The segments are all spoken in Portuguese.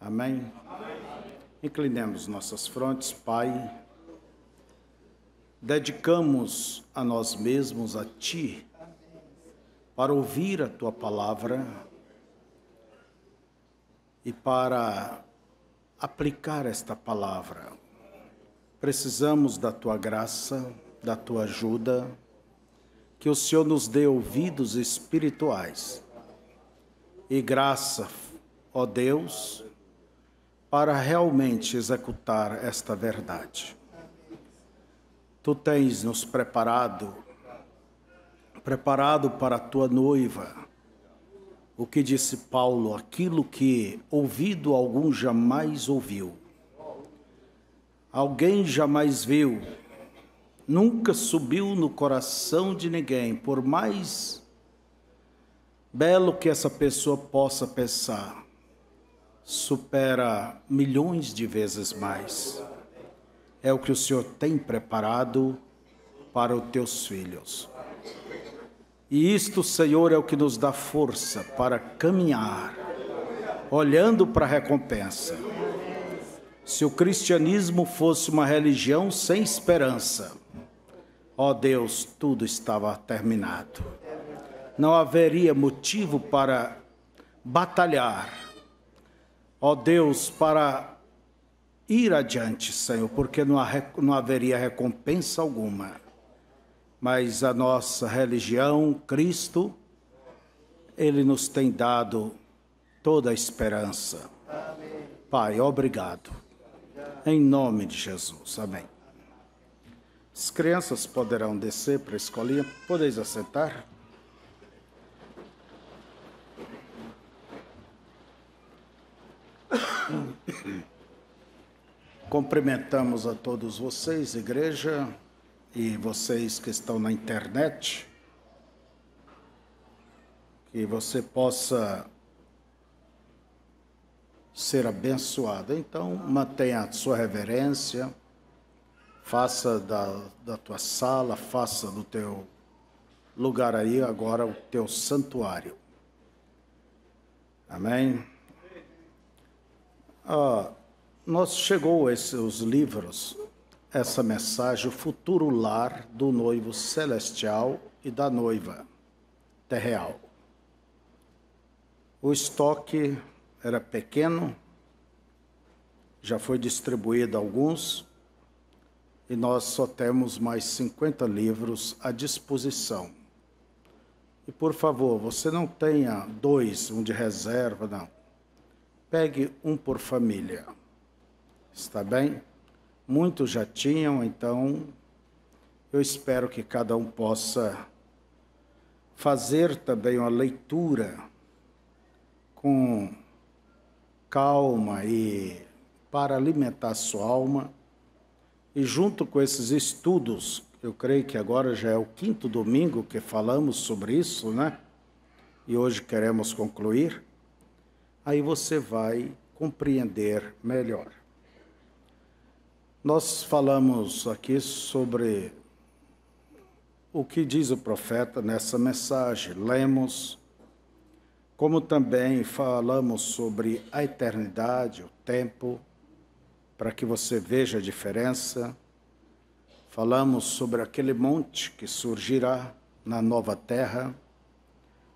Amém? Amém? Inclinemos nossas frontes, Pai. Dedicamos a nós mesmos a Ti para ouvir a Tua palavra e para aplicar esta palavra. Precisamos da Tua graça, da Tua ajuda. Que o Senhor nos dê ouvidos espirituais e graça, ó Deus, para realmente executar esta verdade. Tu tens nos preparado, preparado para a tua noiva, o que disse Paulo, aquilo que ouvido algum jamais ouviu, alguém jamais viu, nunca subiu no coração de ninguém, por mais belo que essa pessoa possa pensar supera milhões de vezes mais. É o que o Senhor tem preparado para os teus filhos. E isto, Senhor, é o que nos dá força para caminhar, olhando para a recompensa. Se o cristianismo fosse uma religião sem esperança, ó Deus, tudo estava terminado. Não haveria motivo para batalhar ó Deus, para ir adiante, Senhor, porque não, não haveria recompensa alguma. Mas a nossa religião, Cristo, Ele nos tem dado toda a esperança. Amém. Pai, obrigado. Em nome de Jesus. Amém. As crianças poderão descer para a escolinha. Podeis assentar. Cumprimentamos a todos vocês, igreja, e vocês que estão na internet. Que você possa ser abençoado. Então, mantenha a sua reverência, faça da, da tua sala, faça do teu lugar aí agora o teu santuário. Amém? Ah, nós chegou esses livros, essa mensagem, o futuro lar do noivo celestial e da noiva terreal. O estoque era pequeno, já foi distribuído alguns, e nós só temos mais 50 livros à disposição. E por favor, você não tenha dois, um de reserva, não. Pegue um por família. Está bem? Muitos já tinham, então eu espero que cada um possa fazer também uma leitura com calma e para alimentar sua alma. E junto com esses estudos, eu creio que agora já é o quinto domingo que falamos sobre isso, né? E hoje queremos concluir aí você vai compreender melhor. Nós falamos aqui sobre o que diz o profeta nessa mensagem, lemos, como também falamos sobre a eternidade, o tempo, para que você veja a diferença. Falamos sobre aquele monte que surgirá na nova terra,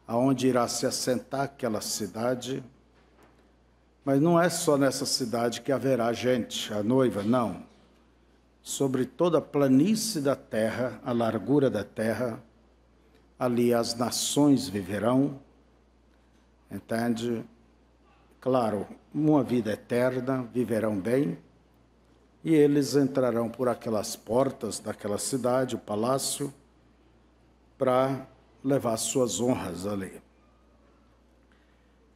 aonde irá se assentar aquela cidade mas não é só nessa cidade que haverá gente, a noiva, não. Sobre toda a planície da terra, a largura da terra, ali as nações viverão, entende? Claro, uma vida eterna, viverão bem, e eles entrarão por aquelas portas daquela cidade, o palácio, para levar suas honras ali.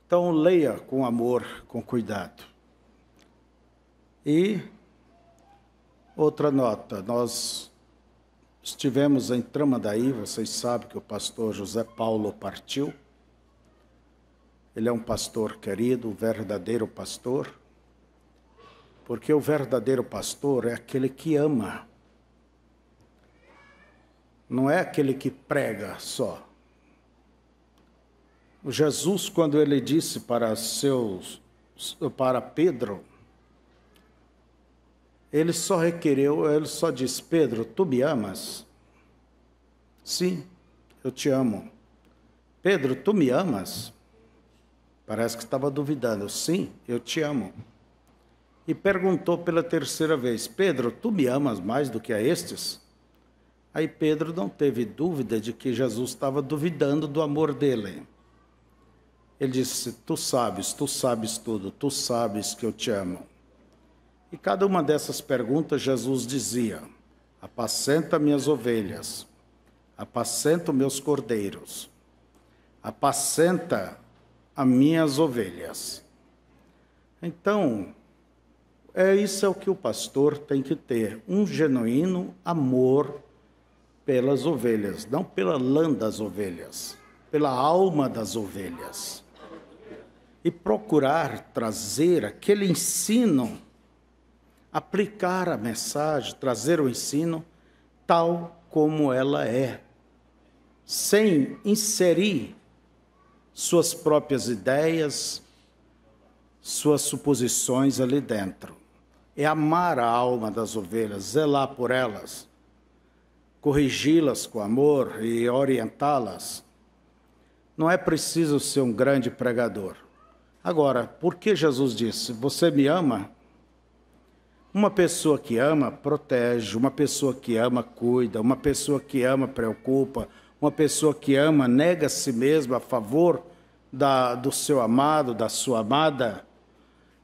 Então, leia com amor, com cuidado. E outra nota: nós estivemos em daí. vocês sabem que o pastor José Paulo partiu. Ele é um pastor querido, um verdadeiro pastor, porque o verdadeiro pastor é aquele que ama, não é aquele que prega só Jesus, quando ele disse para seus para Pedro, ele só requereu, ele só disse: Pedro, tu me amas? Sim, eu te amo. Pedro, tu me amas? Parece que estava duvidando. Sim, eu te amo. E perguntou pela terceira vez: Pedro, tu me amas mais do que a estes? Aí Pedro não teve dúvida de que Jesus estava duvidando do amor dele. Ele disse: Tu sabes, tu sabes tudo, tu sabes que eu te amo. E cada uma dessas perguntas Jesus dizia: Apacenta minhas ovelhas, apacenta meus cordeiros, apacenta as minhas ovelhas. Então, é isso é o que o pastor tem que ter, um genuíno amor pelas ovelhas, não pela lã das ovelhas, pela alma das ovelhas e procurar trazer aquele ensino, aplicar a mensagem, trazer o ensino tal como ela é, sem inserir suas próprias ideias, suas suposições ali dentro. É amar a alma das ovelhas, zelar por elas, corrigi-las com amor e orientá-las. Não é preciso ser um grande pregador. Agora, por que Jesus disse: Você me ama? Uma pessoa que ama protege, uma pessoa que ama cuida, uma pessoa que ama preocupa, uma pessoa que ama nega a si mesma a favor da, do seu amado, da sua amada.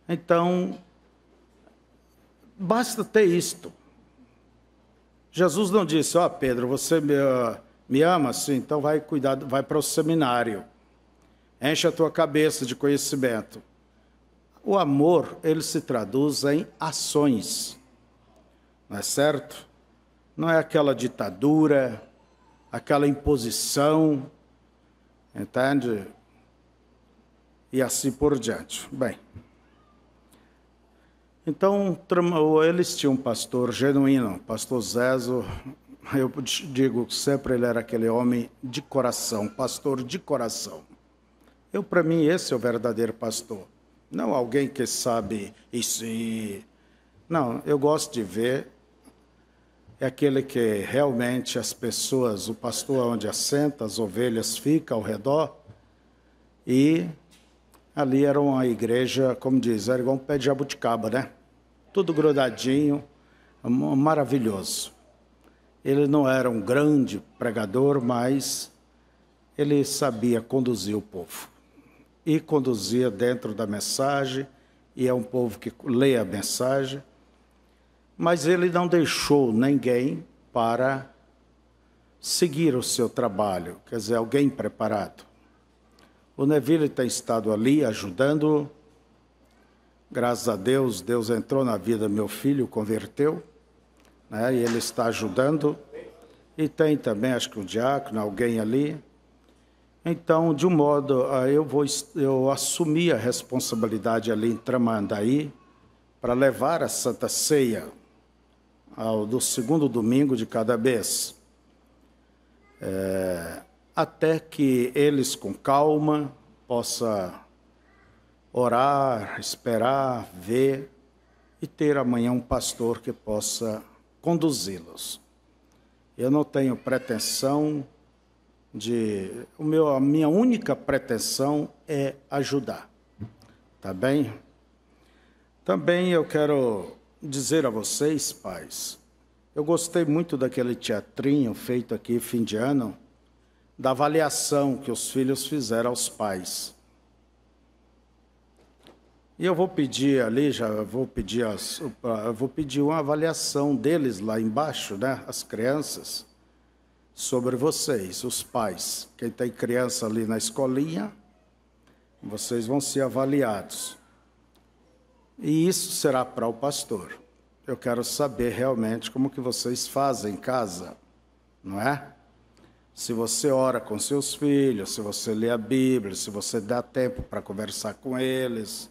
Então, basta ter isto. Jesus não disse, ó oh, Pedro, você me, ah, me ama? Sim, então vai cuidar, vai para o seminário enche a tua cabeça de conhecimento. O amor, ele se traduz em ações, não é certo? Não é aquela ditadura, aquela imposição, entende? E assim por diante. Bem, então eles tinham um pastor genuíno, pastor Zezo, eu digo sempre ele era aquele homem de coração, pastor de coração eu, para mim, esse é o verdadeiro pastor. Não alguém que sabe isso e... Não, eu gosto de ver é aquele que realmente as pessoas, o pastor onde assenta, as ovelhas ficam ao redor. E ali era uma igreja, como diz, era igual um pé de jabuticaba, né? Tudo grudadinho, maravilhoso. Ele não era um grande pregador, mas ele sabia conduzir o povo e conduzia dentro da mensagem, e é um povo que lê a mensagem, mas ele não deixou ninguém para seguir o seu trabalho, quer dizer, alguém preparado. O Neville tem estado ali ajudando. Graças a Deus, Deus entrou na vida do meu filho, converteu, né? e ele está ajudando. E tem também, acho que o diácono, alguém ali. Então, de um modo, ah, eu, vou, eu assumi a responsabilidade ali em Tramandaí para levar a Santa Ceia ao do segundo domingo de cada mês. É, eh, até que eles, com calma, possa orar, esperar, ver e ter amanhã um pastor que possa conduzi-los. Eu não tenho pretensão de o meu, a minha única pretensão é ajudar. Tá bem? Também eu quero dizer a vocês, pais, eu gostei muito daquele teatrinho feito aqui fim de ano, da avaliação que os filhos fizeram aos pais. E eu vou pedir ali, já vou pedir as, vou pedir uma avaliação deles lá embaixo, né, as crianças sobre vocês, os pais. Quem tem criança ali na escolinha, vocês vão ser avaliados. E isso será para o pastor. Eu quero saber realmente como que vocês fazem em casa, não é? Se você ora com seus filhos, se você lê a Bíblia, se você dá tempo para conversar com eles,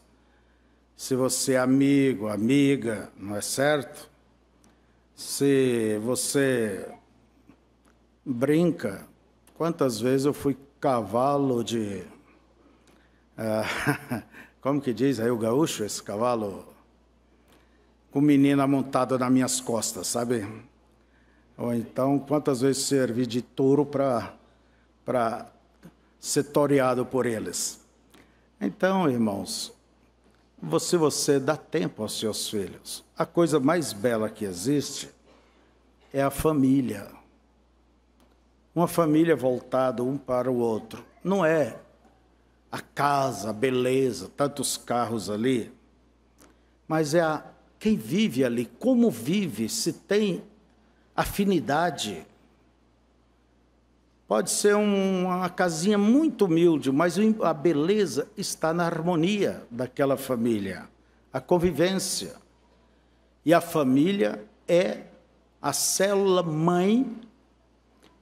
se você é amigo, amiga, não é certo? Se você brinca. Quantas vezes eu fui cavalo de. Ah, como que diz aí o gaúcho, esse cavalo? Com menina montada nas minhas costas, sabe? Ou então, quantas vezes servi de touro para ser toreado por eles? Então, irmãos, se você, você dá tempo aos seus filhos, a coisa mais bela que existe é a família uma família voltada um para o outro. Não é a casa, a beleza, tantos carros ali, mas é a quem vive ali, como vive, se tem afinidade. Pode ser uma casinha muito humilde, mas a beleza está na harmonia daquela família, a convivência. E a família é a célula mãe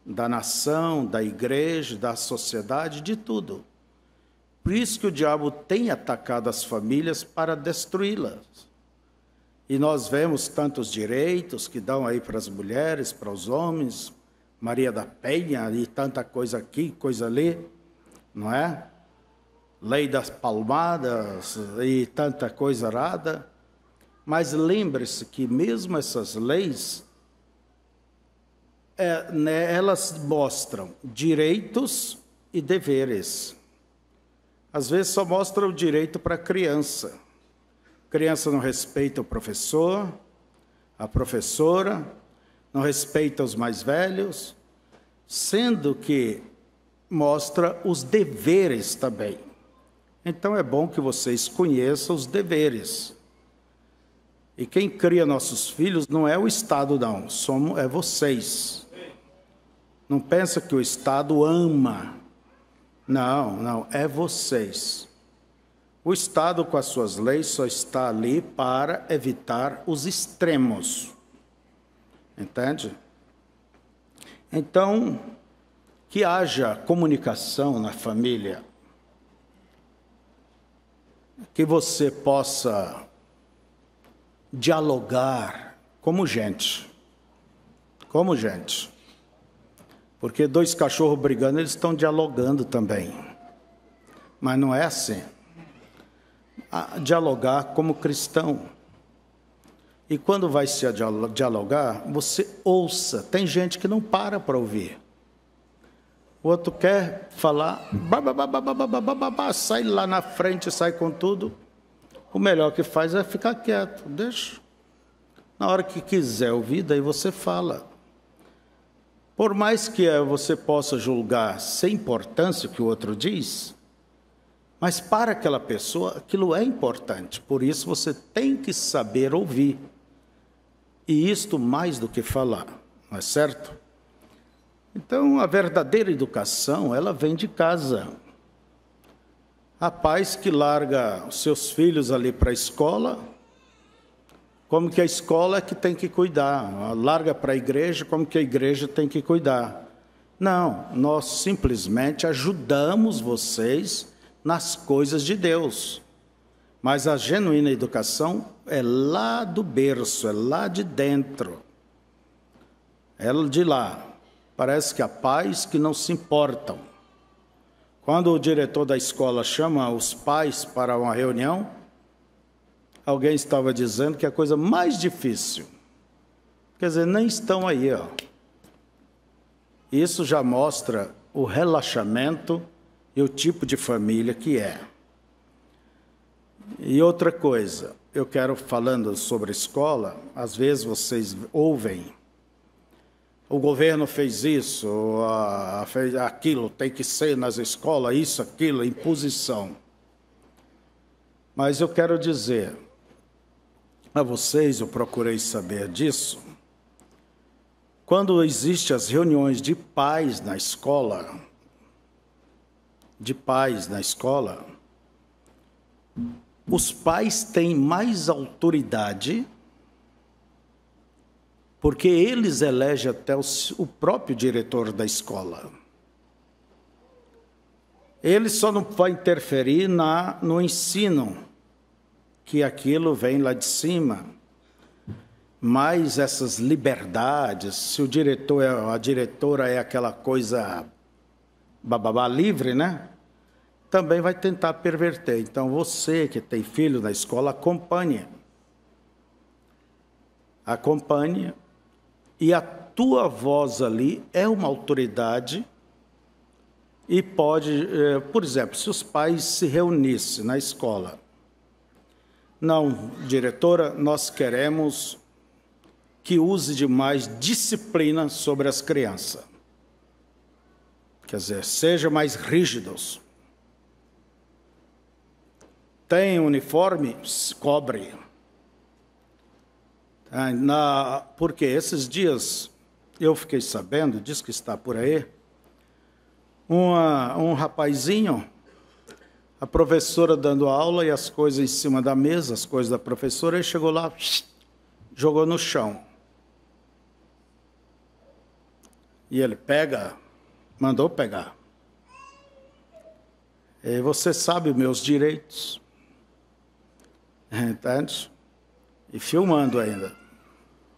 da nação, da igreja, da sociedade, de tudo. Por isso que o diabo tem atacado as famílias para destruí-las. E nós vemos tantos direitos que dão aí para as mulheres, para os homens, Maria da Penha e tanta coisa aqui, coisa ali, não é? Lei das palmadas e tanta coisa arada. Mas lembre-se que mesmo essas leis é, né, elas mostram direitos e deveres. Às vezes só mostra o direito para a criança. A criança não respeita o professor, a professora, não respeita os mais velhos, sendo que mostra os deveres também. Então é bom que vocês conheçam os deveres. E quem cria nossos filhos não é o Estado, não, somos, é vocês. Não pensa que o Estado ama. Não, não, é vocês. O Estado, com as suas leis, só está ali para evitar os extremos. Entende? Então, que haja comunicação na família, que você possa dialogar como gente, como gente. Porque dois cachorros brigando, eles estão dialogando também. Mas não é assim. A dialogar como cristão. E quando vai se dialogar, você ouça. Tem gente que não para para ouvir. O outro quer falar, sai lá na frente, sai com tudo. O melhor que faz é ficar quieto, deixa. Na hora que quiser ouvir, daí você fala. Por mais que eh, você possa julgar sem importância o que o outro diz, mas para aquela pessoa aquilo é importante, por isso você tem que saber ouvir. E isto mais do que falar, não é certo? Então, a verdadeira educação, ela vem de casa. A paz que larga os seus filhos ali para a escola, como que a escola é que tem que cuidar, larga para a igreja, como que a igreja tem que cuidar. Não, nós simplesmente ajudamos vocês nas coisas de Deus. Mas a genuína educação é lá do berço, é lá de dentro. É de lá. Parece que há pais que não se importam. Quando o diretor da escola chama os pais para uma reunião, alguém estava dizendo que é a coisa mais difícil. Quer dizer, nem estão aí, ó. Isso já mostra o relaxamento e o tipo de família que é. E outra coisa, eu quero falando sobre escola, às vezes vocês ouvem o governo fez isso, a, fez aquilo, tem que ser nas escolas, isso, aquilo, imposição. Mas eu quero dizer, a vocês, eu procurei saber disso. Quando existem as reuniões de pais na escola, de pais na escola, os pais têm mais autoridade, porque eles elegem até o próprio diretor da escola. Ele só não vai interferir na, no ensino que aquilo vem lá de cima. Mas essas liberdades, se o diretor é, a diretora é aquela coisa bababá livre, né? Também vai tentar perverter. Então você que tem filho na escola, acompanhe. Acompanhe. E a tua voz ali é uma autoridade e pode, eh, por exemplo, se os pais se reunissem na escola não, diretora, nós queremos que use de mais disciplina sobre as crianças. Quer dizer, seja mais rígidos. Tem uniforme? Cobre. Ah, na, porque esses dias eu fiquei sabendo, diz que está por aí, uma, um rapazinho a professora dando aula e as coisas em cima da mesa, as coisas da professora, ele chegou lá, jogou no chão. E ele pega, mandou pegar. E você sabe meus direitos. Entende? Tá, e filmando ainda.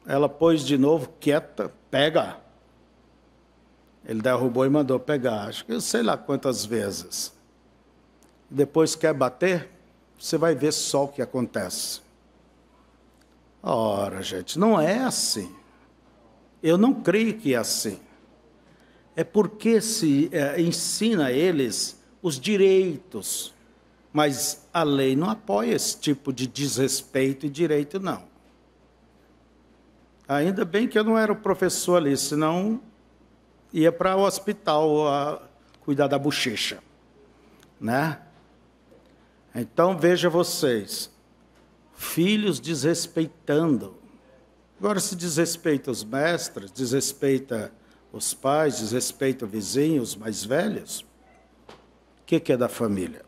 Ela pôs de novo, quieta, pega. Ele derrubou e mandou pegar. Acho que eu sei lá quantas vezes depois quer bater, você vai ver só o que acontece. Ora, gente, não é assim. Eu não creio que é assim. É porque se é, ensina a eles os direitos, mas a lei não apoia esse tipo de desrespeito e direito, não. Ainda bem que eu não era o professor ali, senão ia para o hospital a cuidar da bochecha, né? Então veja vocês, filhos desrespeitando. Agora se desrespeita os mestres, desrespeita os pais, desrespeita os vizinhos, os mais velhos. O que, que é da família?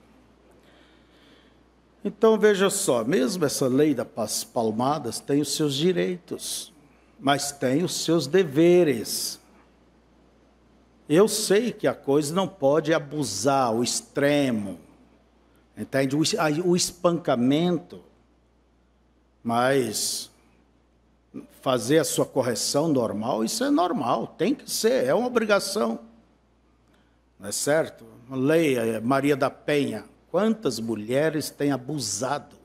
Então veja só, mesmo essa lei das palmadas tem os seus direitos, mas tem os seus deveres. Eu sei que a coisa não pode abusar o extremo, Entende? O, espancamento, mas fazer a sua correção normal, isso é normal, tem que ser, é uma obrigação. Não é certo? Leia eh, Maria da Penha, quantas mulheres têm abusado.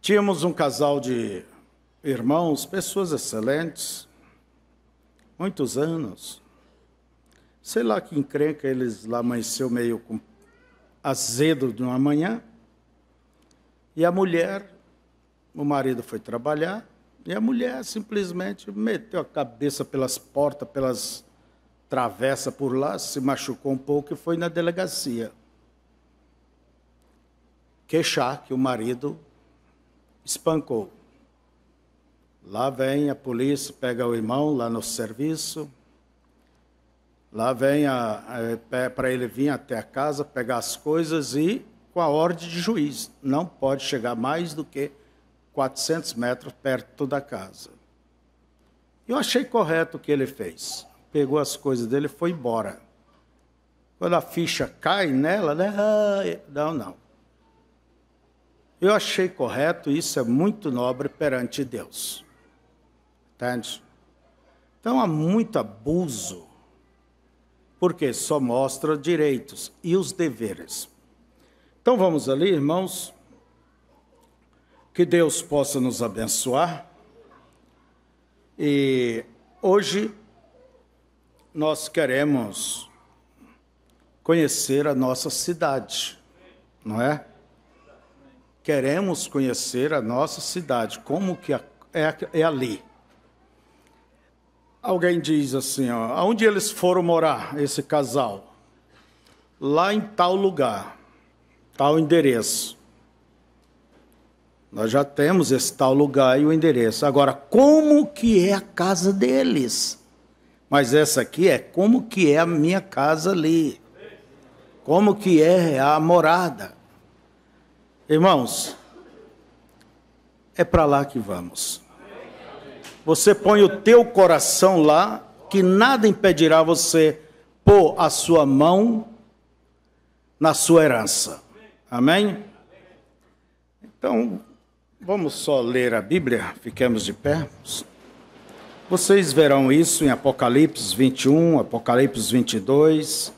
Tínhamos um casal de irmãos, pessoas excelentes, muitos anos. Sei lá que encrenca, eles lá amanheceu meio com azedo de uma manhã, e a mulher, o marido foi trabalhar, e a mulher simplesmente meteu a cabeça pelas portas, pelas travessas por lá, se machucou um pouco e foi na delegacia queixar que o marido espancou. Lá vem a polícia, pega o irmão lá no serviço, Lá vem para ele vir até a casa, pegar as coisas e com a ordem de juiz. Não pode chegar mais do que 400 metros perto da casa. Eu achei correto o que ele fez. Pegou as coisas dele e foi embora. Quando a ficha cai nela, né? Ah, é, não, não. Eu achei correto, isso é muito nobre perante Deus. Entende? Então há muito abuso porque só mostra direitos e os deveres. Então vamos ali, irmãos. Que Deus possa nos abençoar. E hoje nós queremos conhecer a nossa cidade, não é? Queremos conhecer a nossa cidade, como que é, a é ali. Alguém diz assim, ó, aonde eles foram morar, esse casal? Lá em tal lugar, tal endereço. Nós já temos esse tal lugar e o endereço. Agora, como que é a casa deles? Mas essa aqui é como que é a minha casa ali. Como que é a morada. Irmãos, é para lá que vamos. Você põe o teu coração lá, que nada impedirá você pôr a sua mão na sua herança. Amém? Então, vamos só ler a Bíblia, fiquemos de pé. Vocês verão isso em Apocalipse 21, Apocalipse 22,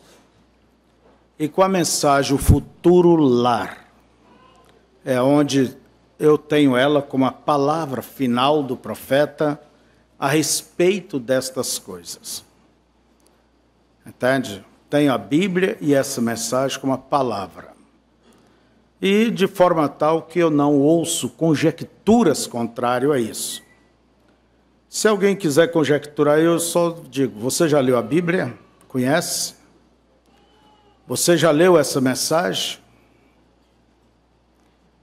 e com a mensagem O Futuro Lar. É onde eu tenho ela como a palavra final do profeta a respeito destas coisas. Entende? Tenho a Bíblia e essa mensagem como a palavra. E de forma tal que eu não ouço conjecturas contrárias a isso. Se alguém quiser conjecturar, eu só digo: você já leu a Bíblia? Conhece? Você já leu essa mensagem?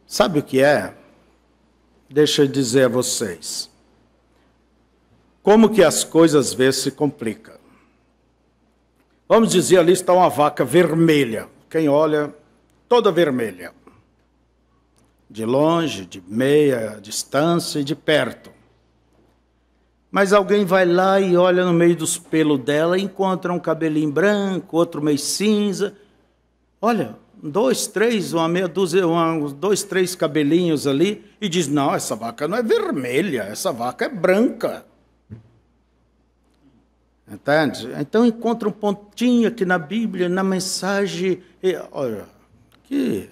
Sabe o que é? deixa eu dizer a vocês. Como que as coisas às vezes se complicam? Vamos dizer, ali está uma vaca vermelha. Quem olha, toda vermelha. De longe, de meia distância e de perto. Mas alguém vai lá e olha no meio dos pelos dela, encontra um cabelinho branco, outro meio cinza. Olha, dois, três, uma meia dúzia, uma, dois, três cabelinhos ali, e diz: não, essa vaca não é vermelha, essa vaca é branca. Entende? Então encontra um pontinho aqui na Bíblia, na mensagem. E, olha, que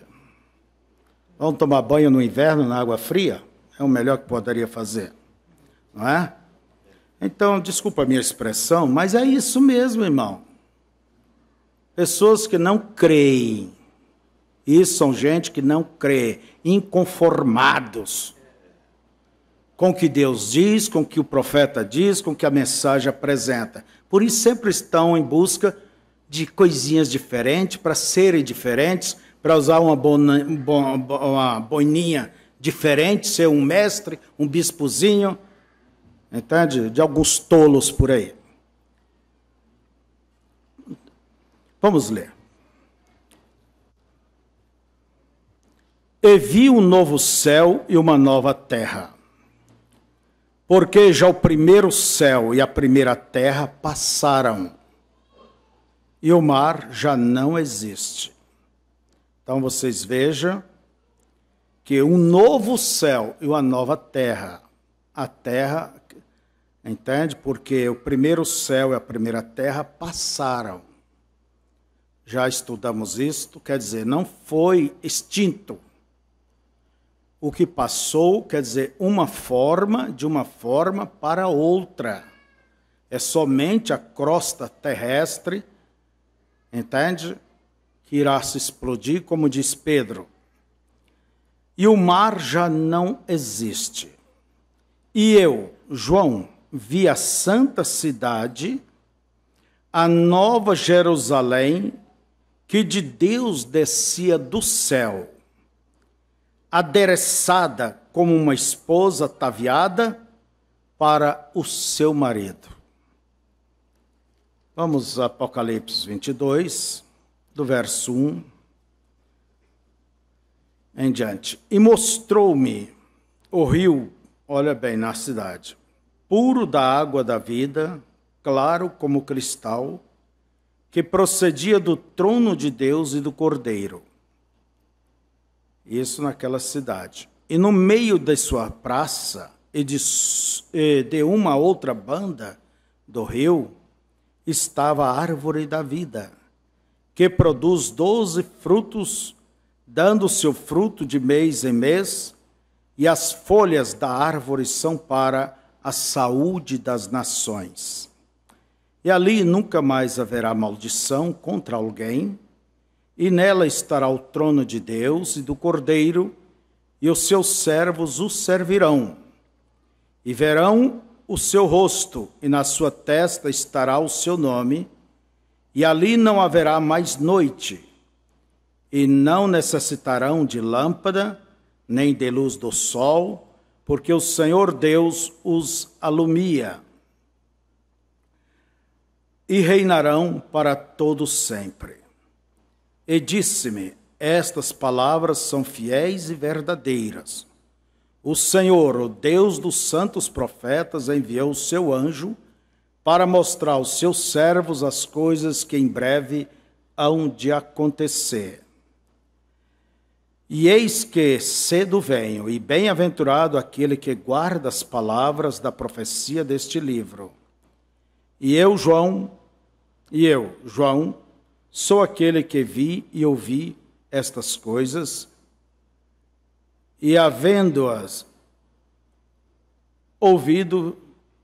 vamos tomar banho no inverno na água fria? É o melhor que poderia fazer. Não é? Então, desculpa a minha expressão, mas é isso mesmo, irmão. Pessoas que não creem isso são gente que não crê, inconformados com o que Deus diz, com o que o profeta diz, com o que a mensagem apresenta. Por isso sempre estão em busca de coisinhas diferentes, para serem diferentes, para usar uma, bona, uma boininha diferente, ser um mestre, um bispozinho, entende? De alguns tolos por aí. Vamos ler. e vi um novo céu e uma nova terra. Porque já o primeiro céu e a primeira terra passaram, e o mar já não existe. Então vocês vejam que um novo céu e uma nova terra. A terra, entende? Porque o primeiro céu e a primeira terra passaram. Já estudamos isto, quer dizer, não foi extinto o que passou, quer dizer, uma forma de uma forma para outra. É somente a crosta terrestre, entende? Que irá se explodir, como diz Pedro. E o mar já não existe. E eu, João, vi a santa cidade, a nova Jerusalém, que de Deus descia do céu adereçada como uma esposa ataviada para o seu marido. Vamos a Apocalipse 22, do verso 1 em diante. E mostrou-me o rio, olha bem, na cidade, puro da água da vida, claro como cristal, que procedia do trono de Deus e do Cordeiro. Isso naquela cidade. E no meio de sua praça e de, de uma outra banda do rio estava a árvore da vida, que produz doze frutos, dando seu fruto de mês em mês, e as folhas da árvore são para a saúde das nações. E ali nunca mais haverá maldição contra alguém, e nela estará o trono de Deus e do Cordeiro, e os seus servos o servirão. E verão o seu rosto, e na sua testa estará o seu nome, e ali não haverá mais noite. E não necessitarão de lâmpada, nem de luz do sol, porque o Senhor Deus os alumia. E reinarão para todo sempre. E disse-me: Estas palavras são fiéis e verdadeiras. O Senhor, o Deus dos santos profetas, enviou o seu anjo para mostrar aos seus servos as coisas que em breve hão de acontecer. E eis que cedo venho, e bem-aventurado aquele que guarda as palavras da profecia deste livro. E eu, João, e eu, João, Sou aquele que vi e ouvi estas coisas, e havendo-as ouvido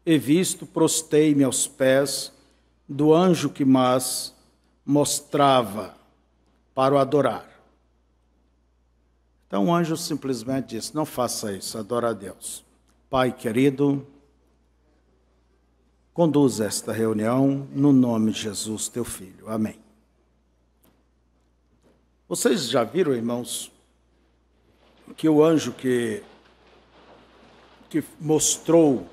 e visto, prostei-me aos pés do anjo que mas mostrava para o adorar. Então o anjo simplesmente disse: Não faça isso, adora a Deus. Pai querido, conduza esta reunião no nome de Jesus, teu filho. Amém. Vocês já viram, irmãos, que o anjo que, que mostrou,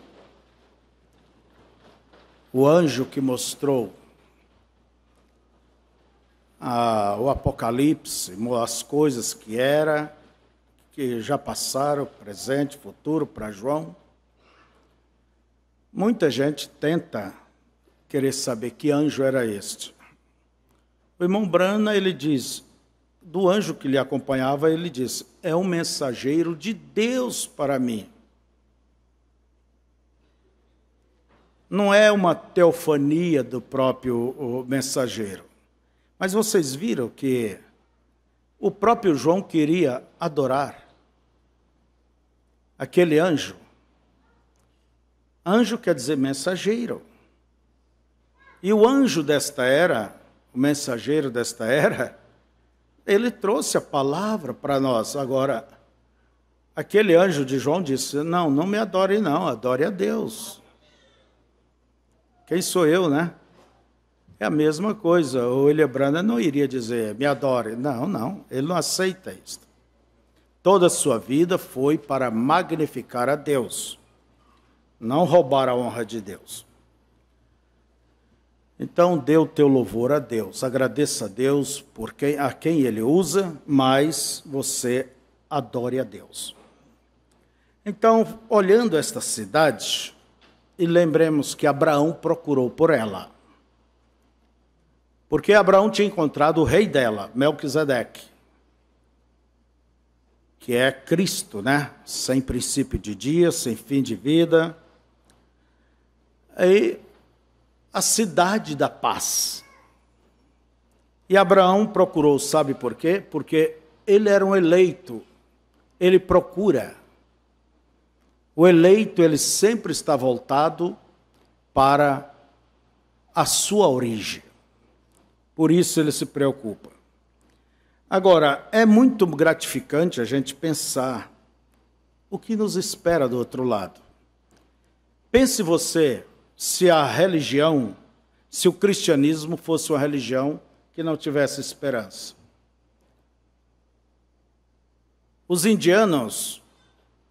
o anjo que mostrou a, o Apocalipse, as coisas que era, que já passaram, presente, futuro, para João, muita gente tenta querer saber que anjo era este. O irmão Brana, ele diz, do anjo que lhe acompanhava, ele disse: É um mensageiro de Deus para mim. Não é uma teofania do próprio mensageiro. Mas vocês viram que o próprio João queria adorar aquele anjo. Anjo quer dizer mensageiro. E o anjo desta era, o mensageiro desta era, ele trouxe a palavra para nós. Agora, aquele anjo de João disse: Não, não me adore, não, adore a Deus. Quem sou eu, né? É a mesma coisa. O William não iria dizer: Me adore. Não, não, ele não aceita isso. Toda a sua vida foi para magnificar a Deus, não roubar a honra de Deus. Então dê o teu louvor a Deus, agradeça a Deus por quem, a quem Ele usa, mas você adore a Deus. Então, olhando esta cidade, e lembremos que Abraão procurou por ela, porque Abraão tinha encontrado o rei dela, Melquisedeque, que é Cristo, né? Sem princípio de dia, sem fim de vida. Aí a cidade da paz. E Abraão procurou, sabe por quê? Porque ele era um eleito, ele procura. O eleito, ele sempre está voltado para a sua origem. Por isso ele se preocupa. Agora, é muito gratificante a gente pensar o que nos espera do outro lado. Pense você se a religião, se o cristianismo fosse uma religião que não tivesse esperança. Os indianos,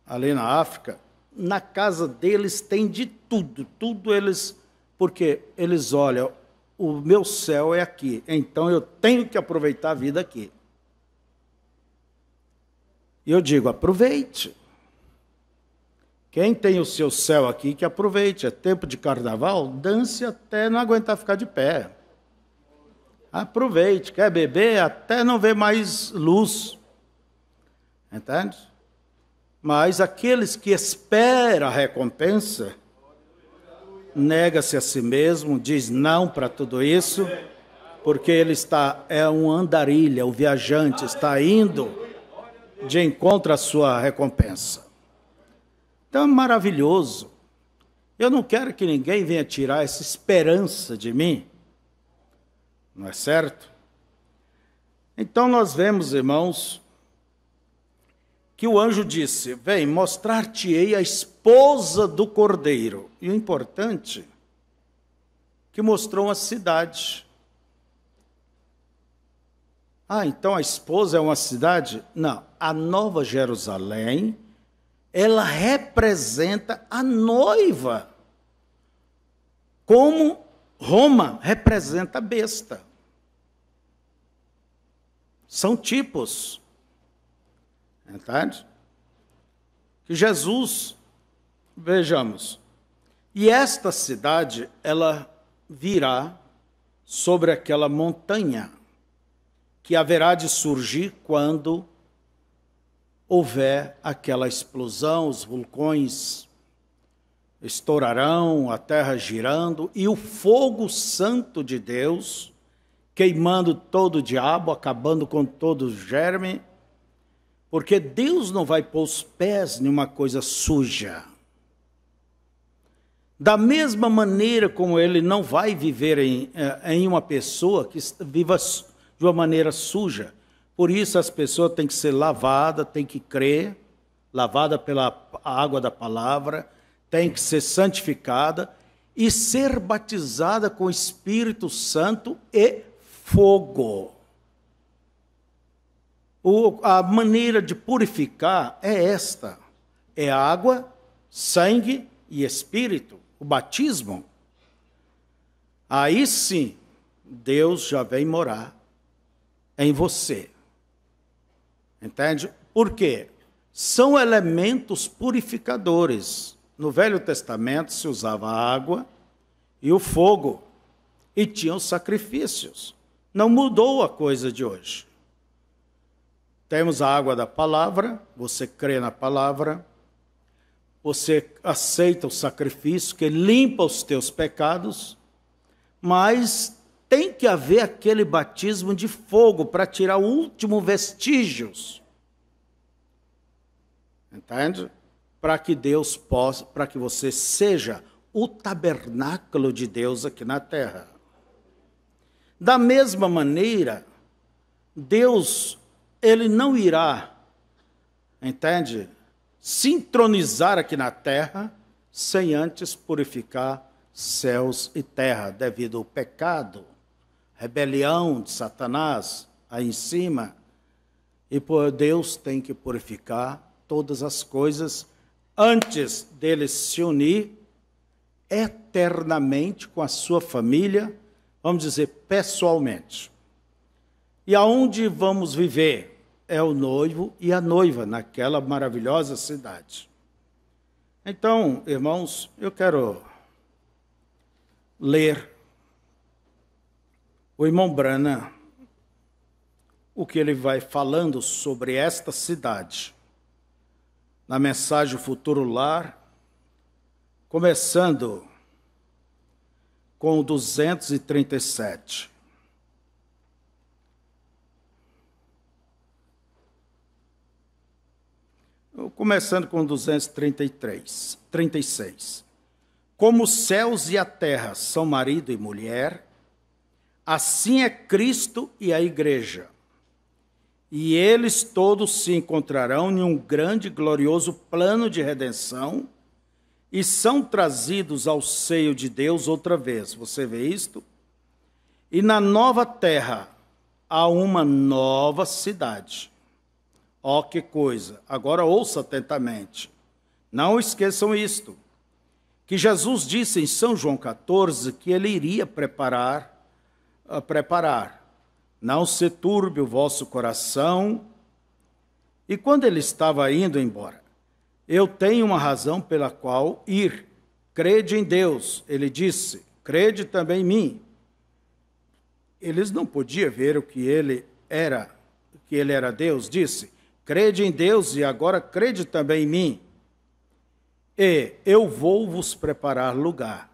ali na África, na casa deles tem de tudo, tudo eles, porque eles olham, o meu céu é aqui, então eu tenho que aproveitar a vida aqui. E eu digo, aproveite. Quem tem o seu céu aqui, que aproveite. É tempo de carnaval, dance até não aguentar ficar de pé. Aproveite. Quer beber até não ver mais luz. Entende? Mas aqueles que esperam a recompensa, nega-se a si mesmo, diz não para tudo isso, porque ele está é um andarilha, o um viajante está indo de encontro à sua recompensa. Então é maravilhoso. Eu não quero que ninguém venha tirar essa esperança de mim. Não é certo? Então nós vemos, irmãos, que o anjo disse: Vem, mostrar-te-ei a esposa do cordeiro. E o importante, que mostrou uma cidade. Ah, então a esposa é uma cidade? Não, a Nova Jerusalém ela representa a noiva. Como Roma representa a besta. São tipos. Entende? Que Jesus, vejamos, e esta cidade, ela virá sobre aquela montanha que haverá de surgir quando houver aquela explosão, os vulcões estourarão, a terra girando e o fogo santo de Deus queimando todo o diabo, acabando com todo o germe, porque Deus não vai pôr os pés numa coisa suja. Da mesma maneira como ele não vai viver em, eh, em uma pessoa que viva de uma maneira suja, por isso as pessoas têm que ser lavadas, têm que crer, lavada pela água da palavra, têm que ser santificada e ser batizada com Espírito Santo e fogo. O, a maneira de purificar é esta: é água, sangue e espírito, o batismo. Aí sim, Deus já vem morar em você. Entende? Por quê? São elementos purificadores. No Velho Testamento se usava a água e o fogo, e tinham sacrifícios. Não mudou a coisa de hoje. Temos a água da palavra, você crê na palavra, você aceita o sacrifício que limpa os teus pecados, mas tem que haver aquele batismo de fogo para tirar o último vestígios. Entende? Para que Deus possa, para que você seja o tabernáculo de Deus aqui na terra. Da mesma maneira, Deus, ele não irá, entende? Sintronizar aqui na terra sem antes purificar céus e terra devido ao pecado rebelião de Satanás aí em cima, e por Deus tem que purificar todas as coisas antes deles se unir eternamente com a sua família, vamos dizer, pessoalmente. E aonde vamos viver? É o noivo e a noiva naquela maravilhosa cidade. Então, irmãos, eu quero ler o irmão Brana, o que ele vai falando sobre esta cidade, na mensagem Futuro Lar, começando com o 237. Começando com 233, 36. Como os céus e a terra são marido e mulher, Assim é Cristo e a Igreja. E eles todos se encontrarão em um grande e glorioso plano de redenção e são trazidos ao seio de Deus outra vez. Você vê isto? E na nova terra há uma nova cidade. Ó oh, que coisa! Agora ouça atentamente. Não esqueçam isto. Que Jesus disse em São João 14 que ele iria preparar preparar. Não se turbe o vosso coração. E quando ele estava indo embora, eu tenho uma razão pela qual ir. Crede em Deus, ele disse, crede também em mim. Eles não podiam ver o que ele era, que ele era Deus, disse, crede em Deus e agora crede também em mim. E eu vou vos preparar lugar.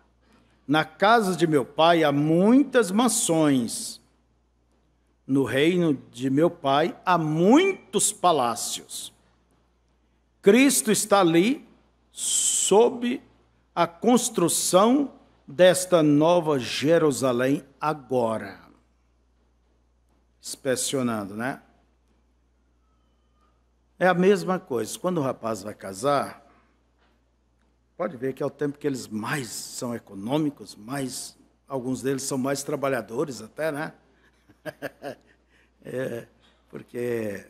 Na casa de meu pai há muitas mansões. No reino de meu pai há muitos palácios. Cristo está ali sob a construção desta nova Jerusalém agora. Inspecionando, né? É a mesma coisa. Quando o rapaz vai casar, Pode ver que é o tempo que eles mais são econômicos, mais alguns deles são mais trabalhadores até, né? é, porque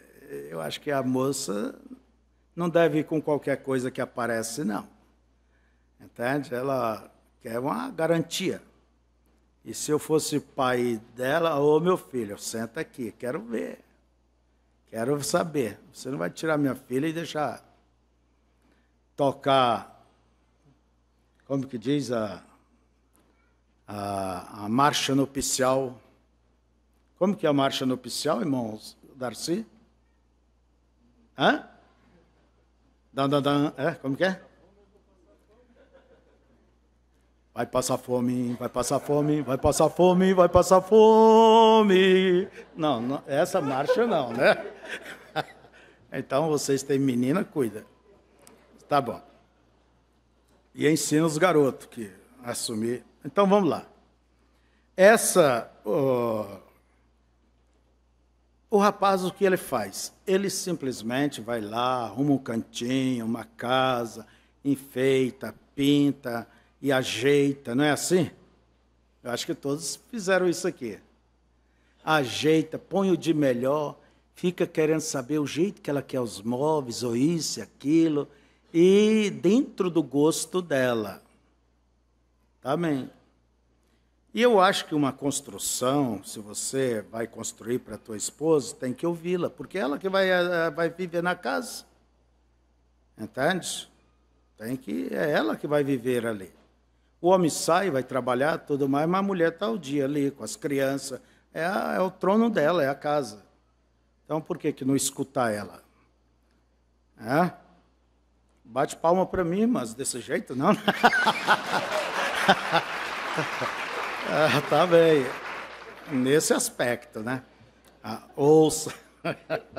eu acho que a moça não deve ir com qualquer coisa que aparece, não. Entende? Ela quer uma garantia. E se eu fosse pai dela, ô meu filho, senta aqui, quero ver. Quero saber. Você não vai tirar minha filha e deixar tocar como que diz a, a, a marcha nupcial. Como que é a marcha nupcial, irmãos Darcy? Hã? Dan, dan, dan. É, como que é? Vai passar fome, vai passar fome, vai passar fome, vai passar fome. Não, não essa marcha não, né? Então vocês têm menina, cuida. Tá bom e ensina os garotos que assumir. Então vamos lá. Essa oh, o rapaz o que ele faz? Ele simplesmente vai lá, arruma um cantinho, uma casa, enfeita, pinta e ajeita, não é assim? Eu acho que todos fizeram isso aqui. Ajeita, põe o de melhor, fica querendo saber o jeito que ela quer os móveis, ou isso e aquilo e dentro do gosto dela. Amém. E eu acho que uma construção, se você vai construir para a tua esposa, tem que ouvi-la, porque ela que vai, eh, eh, vai viver na casa. Entende? Tem que é ela que vai viver ali. O homem sai, vai trabalhar, tudo mais, mas a mulher está o dia ali com as crianças. É, a, é o trono dela, é a casa. Então por que que não escutar ela? É? Bate palma para mim, mas desse jeito não. Né? ah, tá bem. Nesse aspecto, né? Ah, ouça.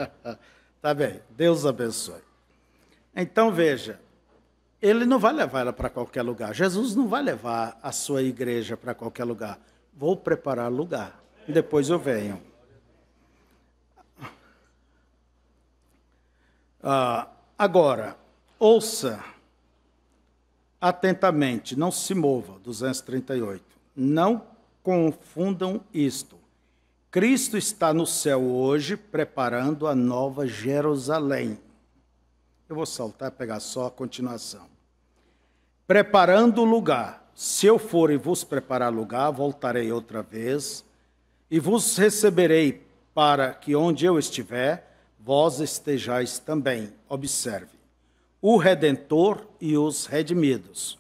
tá bem. Deus abençoe. Então veja, ele não vai levar ela para qualquer lugar. Jesus não vai levar a sua igreja para qualquer lugar. Vou preparar lugar. Depois eu venho. Ah, agora, Ouça atentamente, não se mova. 238. Não confundam isto. Cristo está no céu hoje preparando a nova Jerusalém. Eu vou saltar, pegar só a continuação. Preparando o lugar. Se eu for e vos preparar lugar, voltarei outra vez e vos receberei para que onde eu estiver, vós estejais também. Observe o Redentor e os redimidos.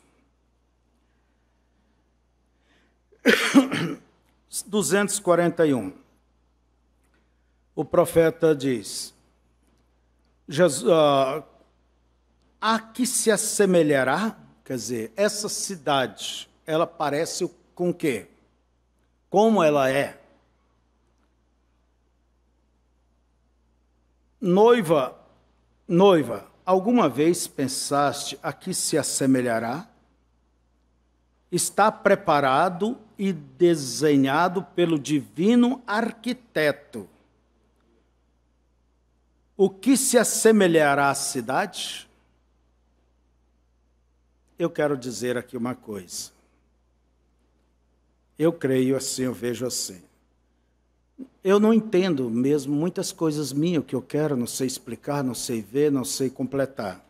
241. O profeta diz: Jesus, ah, a que se assemelhará? Quer dizer, essa cidade, ela parece com quê? Como ela é? Noiva, noiva, Alguma vez pensaste a que se assemelhará? Está preparado e desenhado pelo divino arquiteto. O que se assemelhará à cidade? Eu quero dizer aqui uma coisa. Eu creio assim, eu vejo assim eu não entendo mesmo muitas coisas minhas que eu quero, não sei explicar, não sei ver, não sei completar.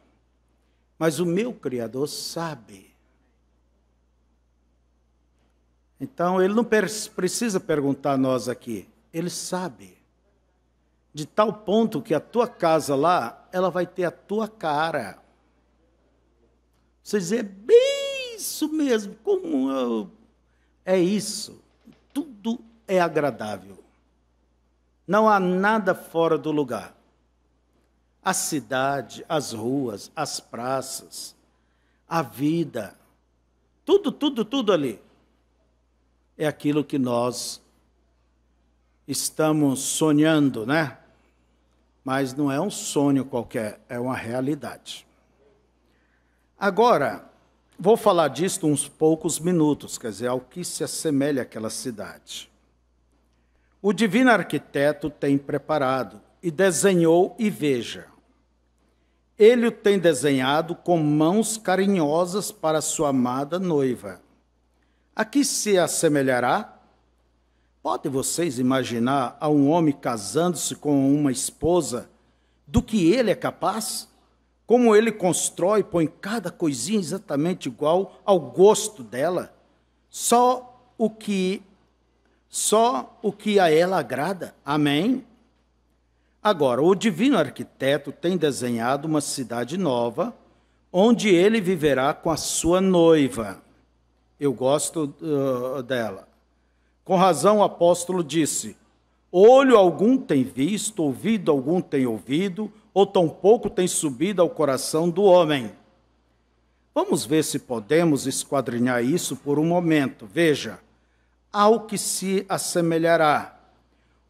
Mas o meu Criador sabe. Então, ele não precisa perguntar a nós aqui. Ele sabe. De tal ponto que a tua casa lá, ela vai ter a tua cara. Você dizer, é bem isso mesmo, como eu... É isso. Tudo é agradável. Não há nada fora do lugar. A cidade, as ruas, as praças, a vida, tudo, tudo, tudo ali é aquilo que nós estamos sonhando, né? Mas não é um sonho qualquer, é uma realidade. Agora, vou falar disto uns poucos minutos, quer dizer, ao que se assemelha aquela cidade o divino arquiteto tem preparado e desenhou e veja. Ele o tem desenhado com mãos carinhosas para sua amada noiva. A que se assemelhará? Pode vocês imaginar a um homem casando-se com uma esposa do que ele é capaz? Como ele constrói e põe cada coisinha exatamente igual ao gosto dela? Só o que só o que a ela agrada. Amém? Agora, o divino arquiteto tem desenhado uma cidade nova, onde ele viverá com a sua noiva. Eu gosto uh, dela. Com razão, o apóstolo disse: Olho algum tem visto, ouvido algum tem ouvido, ou tampouco tem subido ao coração do homem. Vamos ver se podemos esquadrinhar isso por um momento. Veja, ao que se assemelhará.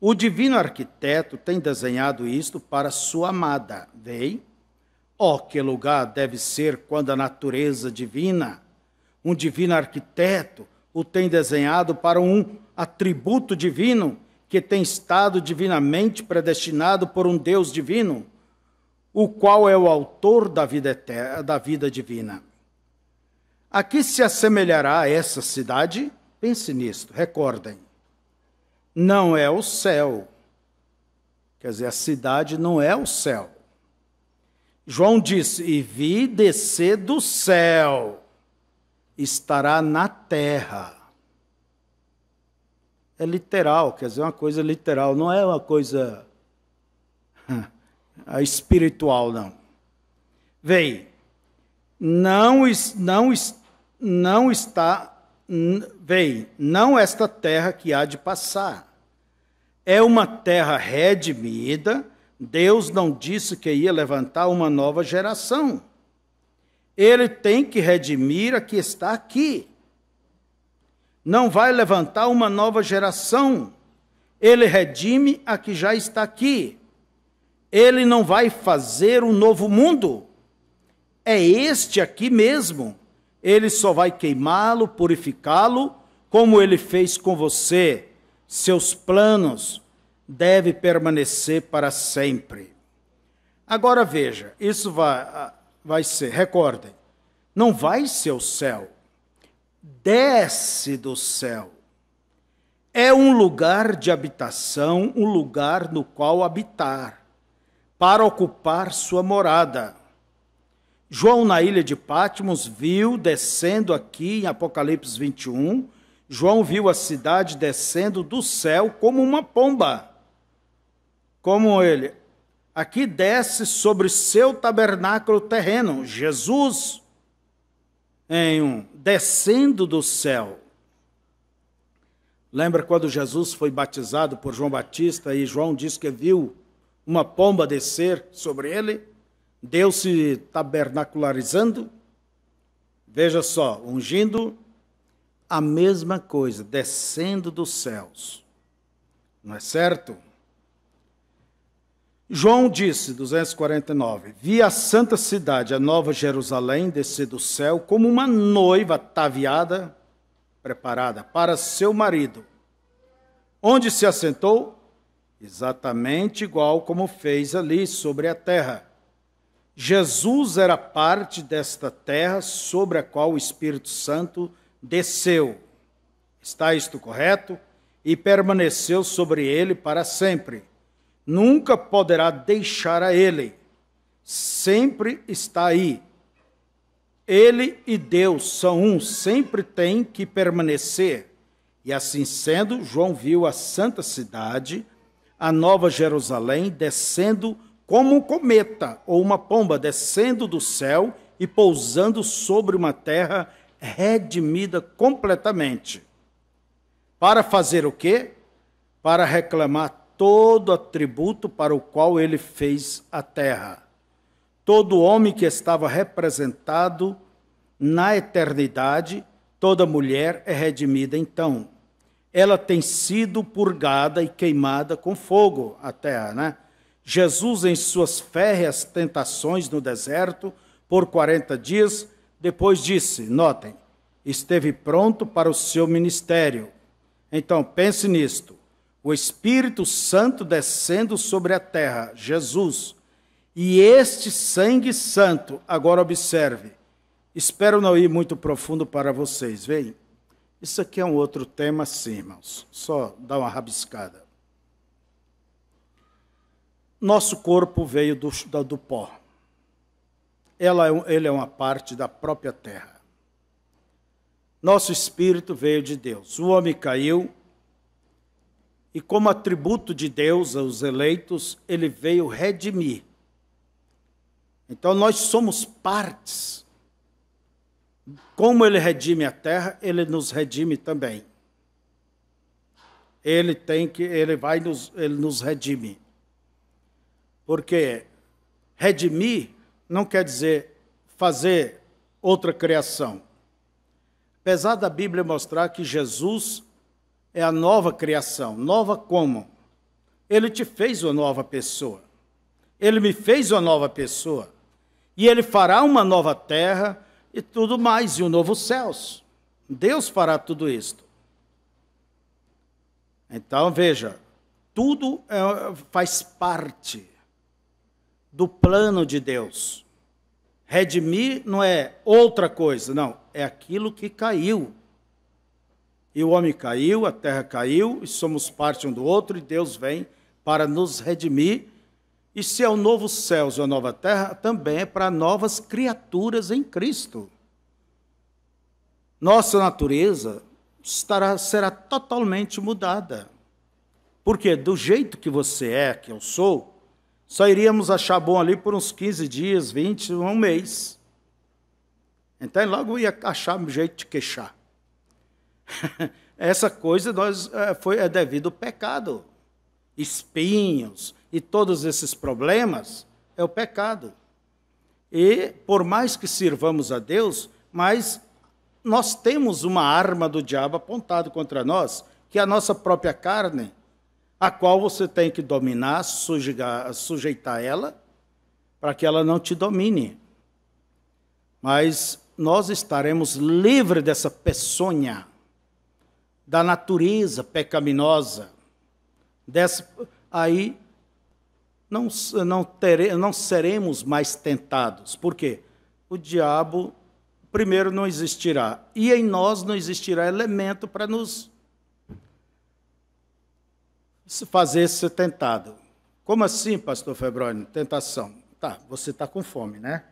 O divino arquiteto tem desenhado isto para sua amada. Vei, ó oh, que lugar deve ser quando a natureza divina, um divino arquiteto, o tem desenhado para um atributo divino que tem estado divinamente predestinado por um Deus divino, o qual é o autor da vida, eterna, da vida divina. A que se assemelhará essa cidade? Pense nisto, recordem. Não é o céu. Quer dizer, a cidade não é o céu. João disse: E vi descer do céu, estará na terra. É literal, quer dizer, é uma coisa literal, não é uma coisa espiritual, não. Veio, não, não, não está vem, não esta terra que há de passar. É uma terra redimida, Deus não disse que ia levantar uma nova geração. Ele tem que redimir a que está aqui. Não vai levantar uma nova geração. Ele redime a que já está aqui. Ele não vai fazer um novo mundo. É este aqui mesmo ele só vai queimá-lo, purificá-lo, como ele fez com você. Seus planos devem permanecer para sempre. Agora veja, isso vai, ah, vai ser, recordem, não vai ser o céu, desce do céu. É um lugar de habitação, um lugar no qual habitar, para ocupar sua morada. João na ilha de Patmos viu descendo aqui em Apocalipse 21, João viu a cidade descendo do céu como uma pomba. Como ele aqui desce sobre seu tabernáculo terreno, Jesus em um descendo do céu. Lembra quando Jesus foi batizado por João Batista e João diz que viu uma pomba descer sobre ele? Deus se tabernacularizando, veja só, ungindo, a mesma coisa, descendo dos céus. Não é certo? João disse, 249, vi a santa cidade, a nova Jerusalém, descer do céu como uma noiva ataviada, preparada para seu marido. Onde se assentou? Exatamente igual como fez ali sobre a terra. Jesus era parte desta terra sobre a qual o Espírito Santo desceu. Está isto correto? E permaneceu sobre ele para sempre. Nunca poderá deixar a ele. Sempre está aí. Ele e Deus são um, sempre tem que permanecer. E assim sendo, João viu a santa cidade, a nova Jerusalém, descendo como um cometa ou uma pomba descendo do céu e pousando sobre uma terra redimida completamente. Para fazer o quê? Para reclamar todo atributo para o qual ele fez a terra. Todo homem que estava representado na eternidade, toda mulher é redimida então. Ela tem sido purgada e queimada com fogo, a terra, né? Jesus, em suas férreas tentações no deserto, por 40 dias, depois disse: notem, esteve pronto para o seu ministério. Então, pense nisto: o Espírito Santo descendo sobre a terra, Jesus, e este sangue santo, agora observe, espero não ir muito profundo para vocês, veem? Isso aqui é um outro tema, sim, irmãos, só dá uma rabiscada. Nosso corpo veio do, do pó. Ela, é ele é uma parte da própria terra. Nosso espírito veio de Deus. O homem caiu e, como atributo de Deus aos eleitos, ele veio redimir. Então, nós somos partes. Como ele redime a terra, ele nos redime também. Ele tem que, ele vai nos, ele nos redime. Porque redimir não quer dizer fazer outra criação. Apesar da Bíblia mostrar que Jesus é a nova criação, nova como? Ele te fez uma nova pessoa. Ele me fez uma nova pessoa. E ele fará uma nova terra e tudo mais, e um novo céus. Deus fará tudo isto. Então, veja, tudo é, faz parte do plano de Deus. Redimir não é outra coisa, não, é aquilo que caiu. E o homem caiu, a terra caiu, e somos parte um do outro, e Deus vem para nos redimir. E se é o novo céu e a nova terra, também é para novas criaturas em Cristo. Nossa natureza estará, será totalmente mudada. Porque do jeito que você é, que eu sou, só iríamos achar bom ali por uns 15 dias, 20, um mês. Então logo ia achar um jeito de queixar. Essa coisa nós, é, foi, é devido ao pecado. Espinhos e todos esses problemas é o pecado. E por mais que sirvamos a Deus, mas nós temos uma arma do diabo apontada contra nós, que é a nossa própria carne, a qual você tem que dominar, sujeitar, ela, para que ela não te domine. Mas nós estaremos livres dessa peçonha, da natureza pecaminosa. Dessa, aí não, não, tere, não seremos mais tentados. Por quê? O diabo, primeiro, não existirá. E em nós não existirá elemento para nos fazer esse tentado. Como assim, pastor Febrônio? Tentação. Tá, você está com fome, né?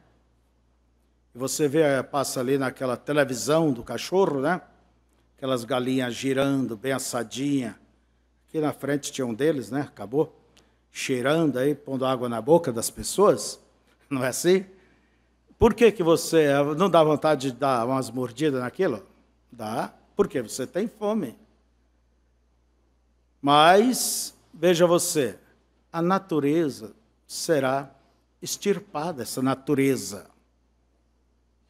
Você vê, eh, passa ali naquela televisão do cachorro, né? Aquelas galinhas girando, bem assadinha. Aqui na frente tinha um deles, né? Acabou. Cheirando aí, pondo água na boca das pessoas. Não é assim? Por que, que você eh, não dá vontade de dar umas mordidas naquilo? Dá, porque você tem fome. Mas, veja você, a natureza será extirpada, essa natureza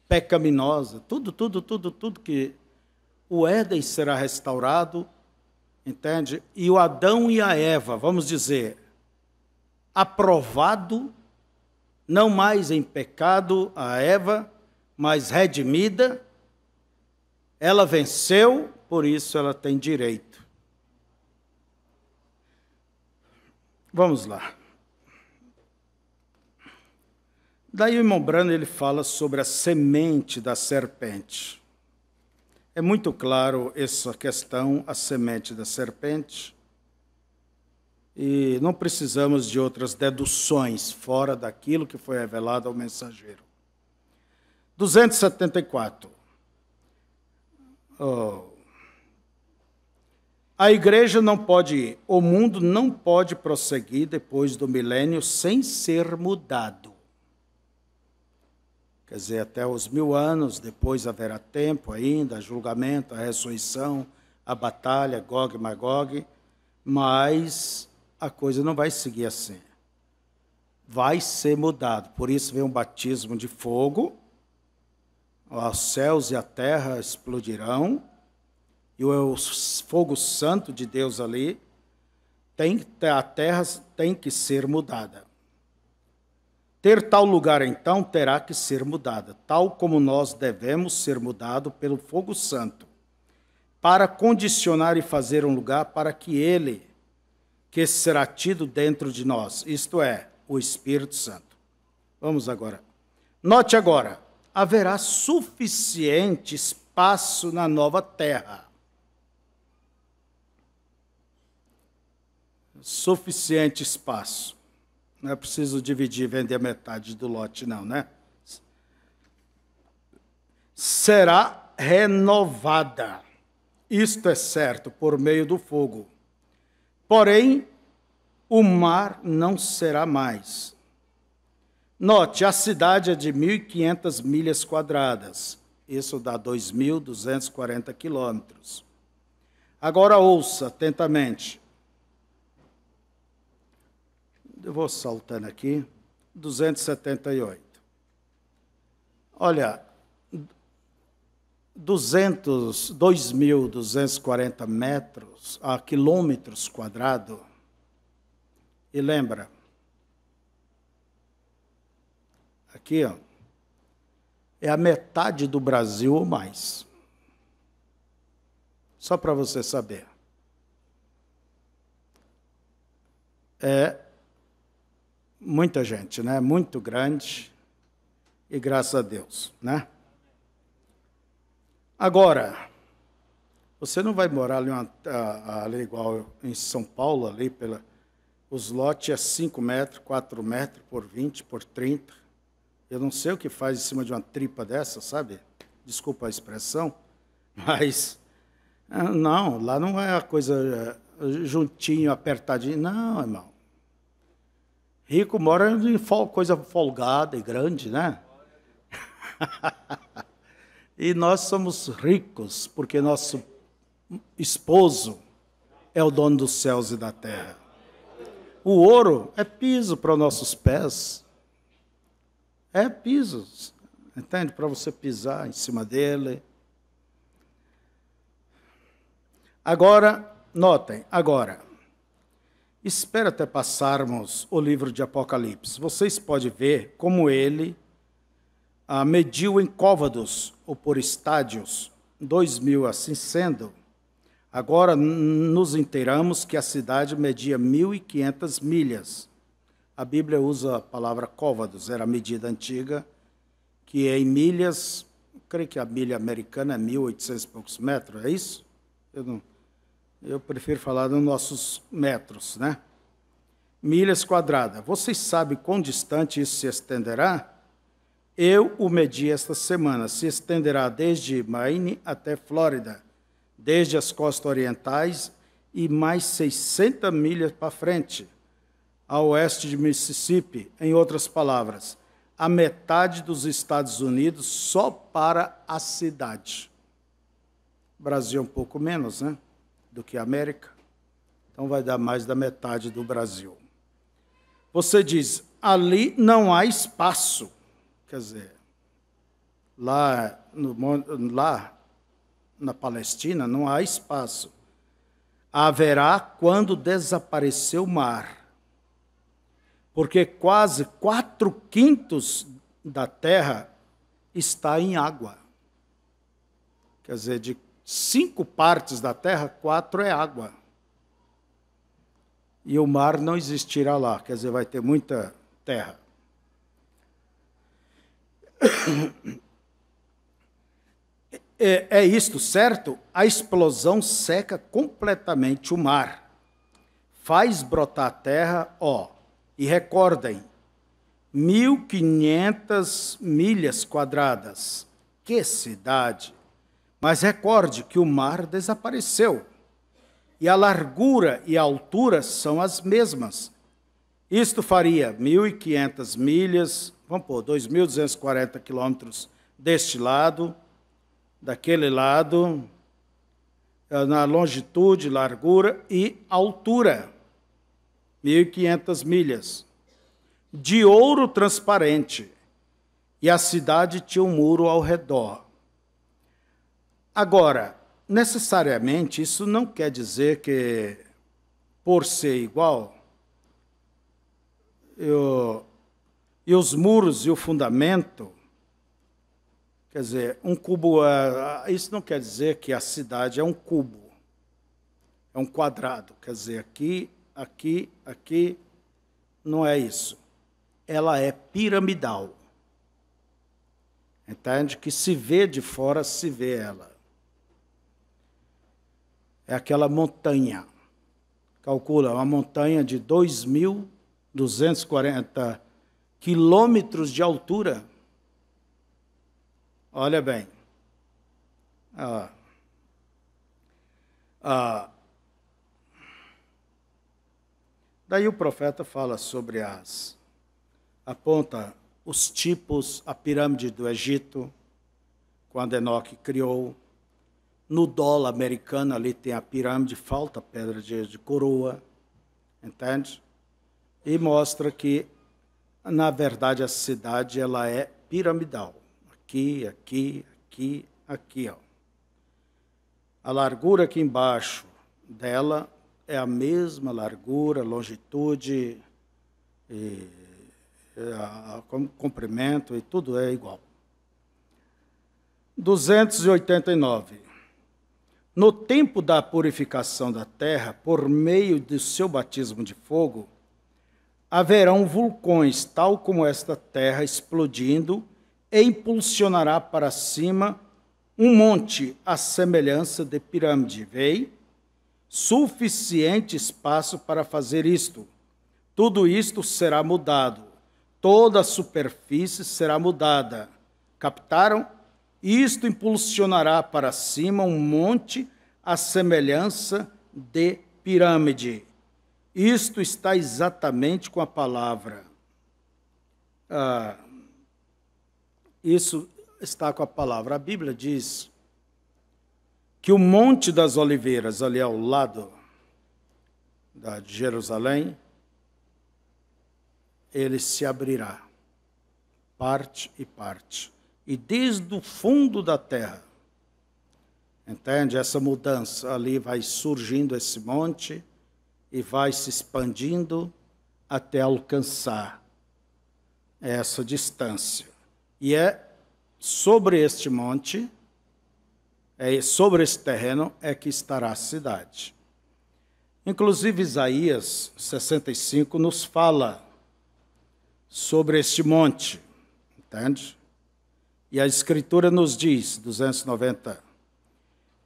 pecaminosa, tudo, tudo, tudo, tudo que o Éden será restaurado, entende? E o Adão e a Eva, vamos dizer, aprovado, não mais em pecado a Eva, mas redimida, ela venceu, por isso ela tem direito Vamos lá. Daí o irmão Brano ele fala sobre a semente da serpente. É muito claro essa questão, a semente da serpente. E não precisamos de outras deduções fora daquilo que foi revelado ao mensageiro. 274. Oh. A igreja não pode, o mundo não pode prosseguir depois do milênio sem ser mudado. Quer dizer, até os mil anos, depois haverá tempo ainda, julgamento, a ressurreição, a batalha, Gog e Magog, mas a coisa não vai seguir assim. Vai ser mudado. Por isso vem um batismo de fogo, os céus e a terra explodirão, e o fogo santo de Deus ali, tem, a terra tem que ser mudada. Ter tal lugar, então, terá que ser mudada, tal como nós devemos ser mudado pelo fogo santo, para condicionar e fazer um lugar para que ele, que será tido dentro de nós, isto é, o Espírito Santo. Vamos agora. Note agora, haverá suficiente espaço na nova terra suficiente espaço. Não é preciso dividir, vender metade do lote, não, né? Será renovada. Isto é certo, por meio do fogo. Porém, o mar não será mais. Note, a cidade é de 1.500 milhas quadradas. Isso dá 2.240 quilômetros. Agora ouça atentamente eu vou saltando aqui, 278. Olha, 200, 2.240 metros a quilômetros quadrados. E lembra, aqui ó, é a metade do Brasil ou mais. Só para você saber. É muita gente, né? Muito grande. E graças a Deus, né? Agora, você não vai morar ali, uma, ali igual em São Paulo, ali pela os lotes é 5 metros, 4 metros por 20, por 30. Eu não sei o que faz em cima de uma tripa dessa, sabe? Desculpa a expressão, mas ah, não, lá não é a coisa eh, juntinho, apertadinho. Não, irmão. Rico mora em coisa folgada e grande, né? e nós somos ricos porque nosso esposo é o dono dos céus e da terra. O ouro é piso para nossos pés. É piso, entende? Para você pisar em cima dele. Agora, notem, agora, Espera até passarmos o livro de Apocalipse. Vocês podem ver como ele ah, mediu em côvados ou por estádios, dois mil assim sendo. Agora nos inteiramos que a cidade media 1.500 milhas. A Bíblia usa a palavra côvados, era a medida antiga, que é em milhas, creio que a milha americana é 1.800 e poucos metros, é isso? Eu não eu prefiro falar nos nossos metros, né? Milhas quadradas. Vocês sabem quão distante isso se estenderá? Eu o medi esta semana. Se estenderá desde Maine até Flórida, desde as costas orientais e mais 60 milhas para frente, a oeste de Mississippi. Em outras palavras, a metade dos Estados Unidos só para a cidade. Brasil é um pouco menos, né? do que a América, então vai dar mais da metade do Brasil. Você diz, ali não há espaço. Quer dizer, lá, no, lá na Palestina não há espaço. Haverá quando desaparecer o mar. Porque quase quatro quintos da terra está em água. Quer dizer, de cinco partes da terra, quatro é água. E o mar não existirá lá, quer dizer, vai ter muita terra. É, é isto, certo? A explosão seca completamente o mar, faz brotar a terra, ó. E recordem, 1.500 milhas quadradas. Que cidade! Mas recorde que o mar desapareceu, e a largura e a altura são as mesmas. Isto faria 1.500 milhas, vamos pôr, 2.240 quilômetros deste lado, daquele lado, eh, na longitude, largura e altura. 1.500 milhas. De ouro transparente. E a cidade tinha um muro ao redor. Agora, necessariamente, isso não quer dizer que, por ser igual, eu, e os muros e o fundamento, quer dizer, um cubo, é, é, isso não quer dizer que a cidade é um cubo, é um quadrado, quer dizer, aqui, aqui, aqui, não é isso. Ela é piramidal. Entende? Que se vê de fora, se vê ela é aquela montanha. Calcula, uma montanha de 2.240 quilômetros de altura. Olha bem. Ah, ah, daí o profeta fala sobre as. aponta os tipos, a pirâmide do Egito, quando Enoque criou, no dólar americano, ali tem a pirâmide, falta pedra de, de coroa, entende? E mostra que, na verdade, a cidade ela é piramidal. Aqui, aqui, aqui, aqui. Ó. A largura aqui embaixo dela é a mesma largura, longitude, e, a, a, comprimento e tudo é igual. 289. No tempo da purificação da terra, por meio do seu batismo de fogo, haverão vulcões, tal como esta terra, explodindo e impulsionará para cima um monte à semelhança de pirâmide. Vei, suficiente espaço para fazer isto. Tudo isto será mudado. Toda a superfície será mudada. Captaram? Isto impulsionará para cima um monte à semelhança de pirâmide. Isto está exatamente com a palavra. Ah, isso está com a palavra. A Bíblia diz que o Monte das Oliveiras, ali ao lado da Jerusalém, ele se abrirá, parte e parte e desde o fundo da terra. Entende? Essa mudança ali vai surgindo esse monte e vai se expandindo até alcançar essa distância. E é sobre este monte, é sobre esse terreno, é que estará a cidade. Inclusive, Isaías 65 nos fala sobre este monte, entende? E a Escritura nos diz, 290,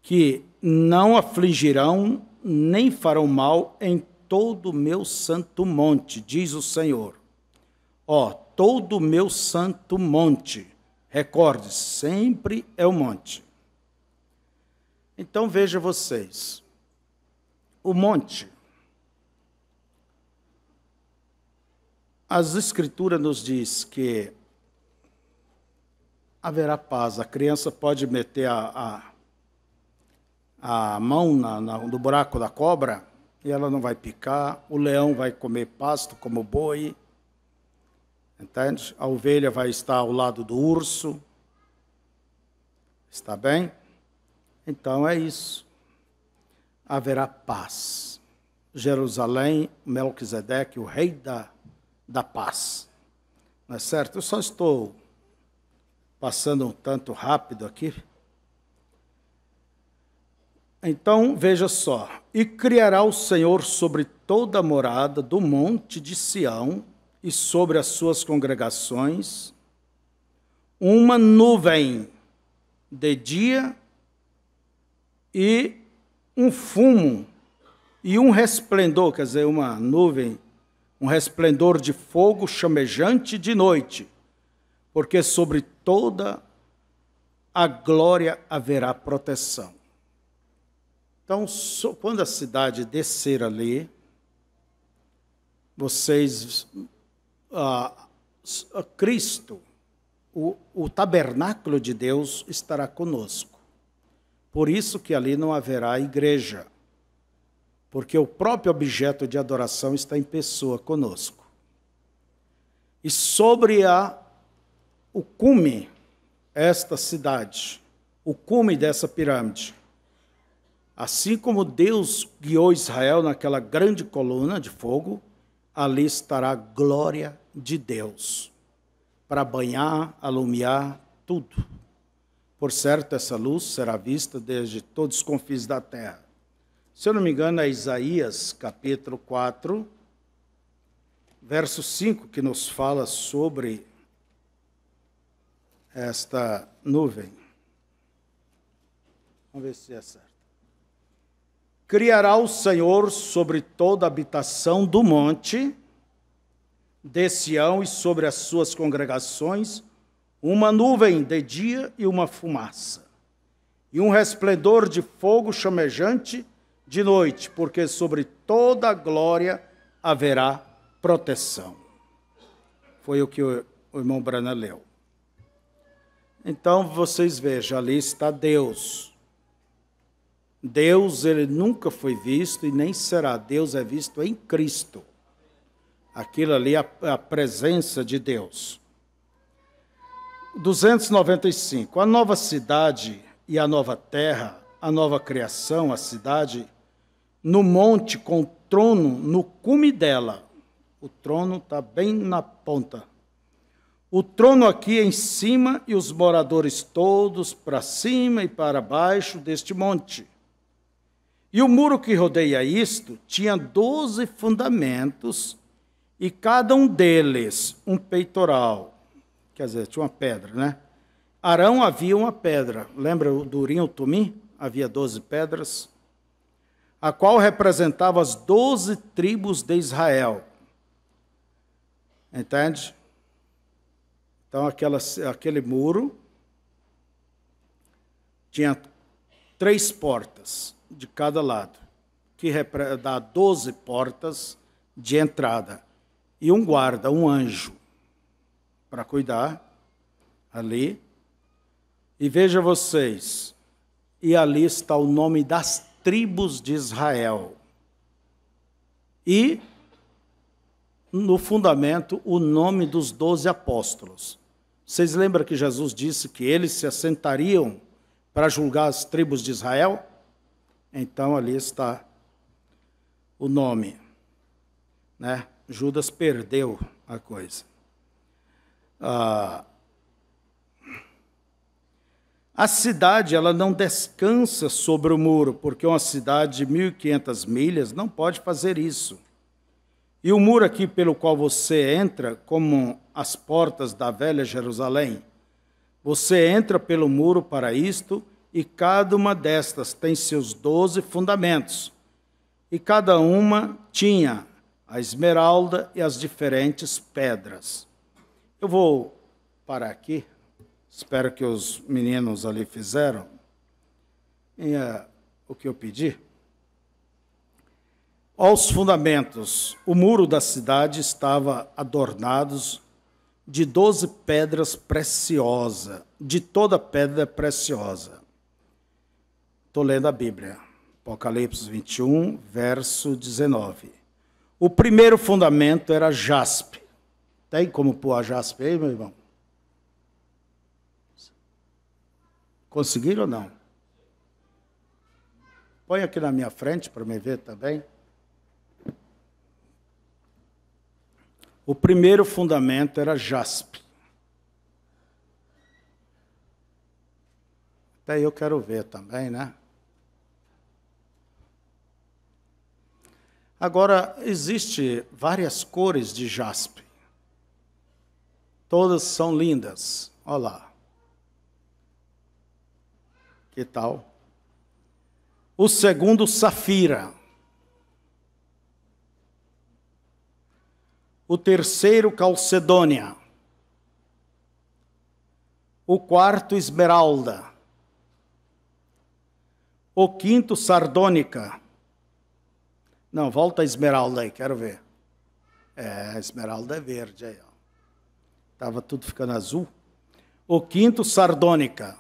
que não afligirão nem farão mal em todo o meu santo monte, diz o Senhor. Ó, todo o meu santo monte. Recorde, sempre é o monte. Então veja vocês. O monte. As escrituras nos diz que haverá paz. A criança pode meter a, a, a mão na, na, no buraco da cobra e ela não vai picar, o leão vai comer pasto como boi, entende? A ovelha vai estar ao lado do urso. Está bem? Então é isso. Haverá paz. Jerusalém, Melquisedeque, o rei da, da paz. Não é certo? Eu só estou passando um tanto rápido aqui. Então, veja só: E criará o Senhor sobre toda a morada do monte de Sião e sobre as suas congregações uma nuvem de dia e um fumo e um resplendor, quer dizer, uma nuvem, um resplendor de fogo chamejante de noite porque sobre toda a glória haverá proteção. Então, quando a cidade descer ali, vocês, ah, ah, Cristo, o, o tabernáculo de Deus estará conosco. Por isso que ali não haverá igreja, porque o próprio objeto de adoração está em pessoa conosco. E sobre a o cume, esta cidade, o cume dessa pirâmide. Assim como Deus guiou Israel naquela grande coluna de fogo, ali estará a glória de Deus para banhar, alumiar tudo. Por certo, essa luz será vista desde todos os confins da terra. Se eu não me engano, é Isaías capítulo 4, verso 5, que nos fala sobre esta nuvem. Vamos ver se é certo. Criará o Senhor sobre toda a habitação do monte de Sião e sobre as suas congregações uma nuvem de dia e uma fumaça, e um resplendor de fogo chamejante de noite, porque sobre toda a glória haverá proteção. Foi o que o irmão Brana leu. Então vocês vejam, ali está Deus. Deus, ele nunca foi visto e nem será. Deus é visto em Cristo. Aquilo ali é a é presença de Deus. 295. A nova cidade e a nova terra, a nova criação, a cidade, no monte com o trono no cume dela. O trono está bem na ponta o trono aqui em cima e os moradores todos para cima e para baixo deste monte. E o muro que rodeia isto tinha doze fundamentos, e cada um deles um peitoral. Quer dizer, tinha uma pedra, né? Arão havia uma pedra. Lembra o Durinho o Tumim? Havia doze pedras. A qual representava as doze tribos de Israel. Entende? Então, aquela, aquele muro tinha três portas de cada lado, que dá 12 portas de entrada. E um guarda, um anjo, para cuidar ali. E veja vocês, e ali está o nome das tribos de Israel. E no fundamento o nome dos doze apóstolos. Vocês lembram que Jesus disse que eles se assentariam para julgar as tribos de Israel? Então ali está o nome. Né? Judas perdeu a coisa. Ah, a cidade ela não descansa sobre o muro, porque uma cidade de 1.500 milhas não pode fazer isso. E o muro aqui pelo qual você entra, como as portas da velha Jerusalém, você entra pelo muro para isto, e cada uma destas tem seus doze fundamentos. E cada uma tinha a esmeralda e as diferentes pedras. Eu vou parar aqui, espero que os meninos ali fizeram e, uh, o que eu pedi. Aos fundamentos, o muro da cidade estava adornado de doze pedras preciosas, de toda pedra preciosa. Estou lendo a Bíblia, Apocalipse 21, verso 19. O primeiro fundamento era jaspe. Tem como pôr a jaspe aí, meu irmão? Conseguiram ou não? Põe aqui na minha frente para me ver também. Tá O primeiro fundamento era jaspe. Até eu quero ver também, né? Agora, existe várias cores de jaspe. Todas são lindas. Olha lá. Que tal? O segundo, safira. o terceiro Calcedônia, o quarto Esmeralda, o quinto Sardônica. Não, volta a Esmeralda aí, quero ver. É, a Esmeralda é verde aí, ó. Tava tudo ficando azul. O quinto Sardônica.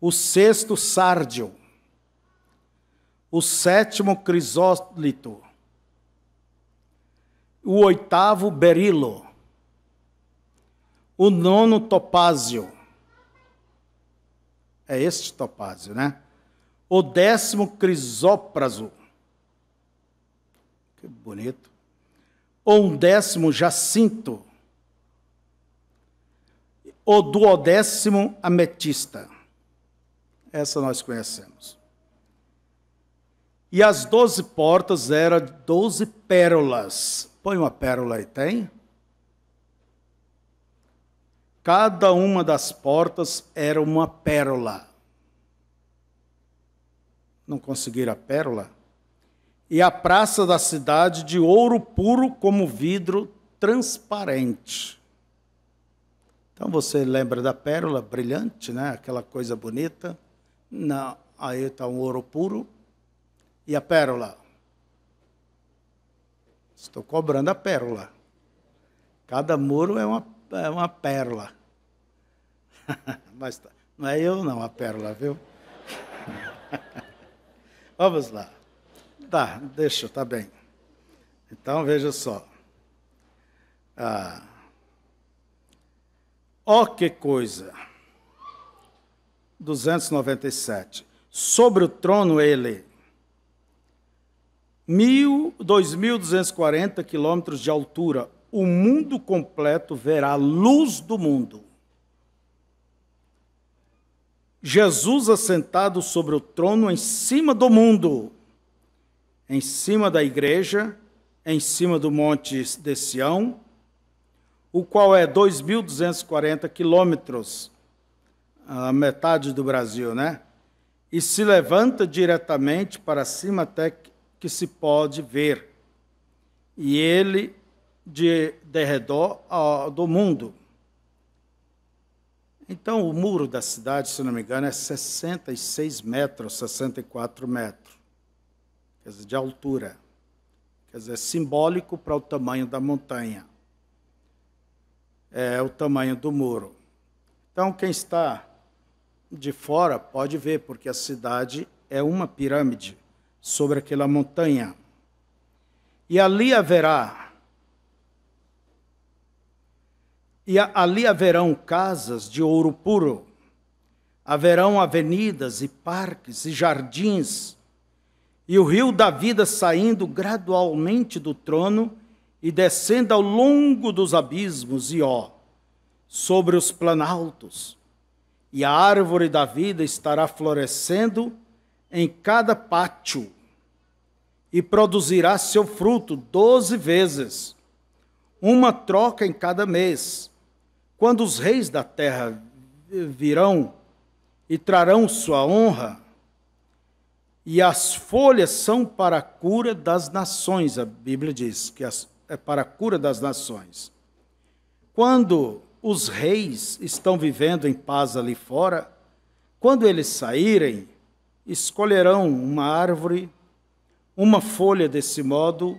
O sexto Sárdio. O sétimo Crisólito o oitavo berilo, o nono topázio, é este topázio, né? O décimo crisópraso, que bonito, o um décimo jacinto, o duodécimo ametista. Essa nós conhecemos. E as doze portas eram doze pérolas Põe uma pérola e tem. Cada uma das portas era uma pérola. Não conseguiram a pérola? E a praça da cidade de ouro puro como vidro transparente. Então você lembra da pérola brilhante, né? aquela coisa bonita. Na, aí está um ouro puro. E a pérola? Estou cobrando a pérola. Cada muro é uma, é uma pérola. Mas tá, não é eu não a pérola, viu? Vamos lá. Tá, deixa, tá bem. Então veja só. Ah. Oh, que coisa! 297. Sobre o trono ele 2.240 quilômetros de altura, o mundo completo verá a luz do mundo. Jesus assentado sobre o trono em cima do mundo, em cima da igreja, em cima do monte de Sião, o qual é 2.240 quilômetros, a metade do Brasil, né? E se levanta diretamente para cima até que se pode ver, e ele de derredor do mundo. Então, o muro da cidade, se não me engano, é 66 metros, 64 metros, quer dizer, de altura. Quer dizer, é simbólico para o tamanho da montanha. É o tamanho do muro. Então, quem está de fora pode ver, porque a cidade é uma pirâmide sobre aquela montanha. E ali haverá e ali haverão casas de ouro puro, haverão avenidas e parques e jardins, e o rio da vida saindo gradualmente do trono e descendo ao longo dos abismos, e ó, sobre os planaltos, e a árvore da vida estará florescendo em cada pátio, e produzirá seu fruto doze vezes, uma troca em cada mês. Quando os reis da terra virão e trarão sua honra, e as folhas são para a cura das nações, a Bíblia diz que é para a cura das nações. Quando os reis estão vivendo em paz ali fora, quando eles saírem, escolherão uma árvore uma folha desse modo,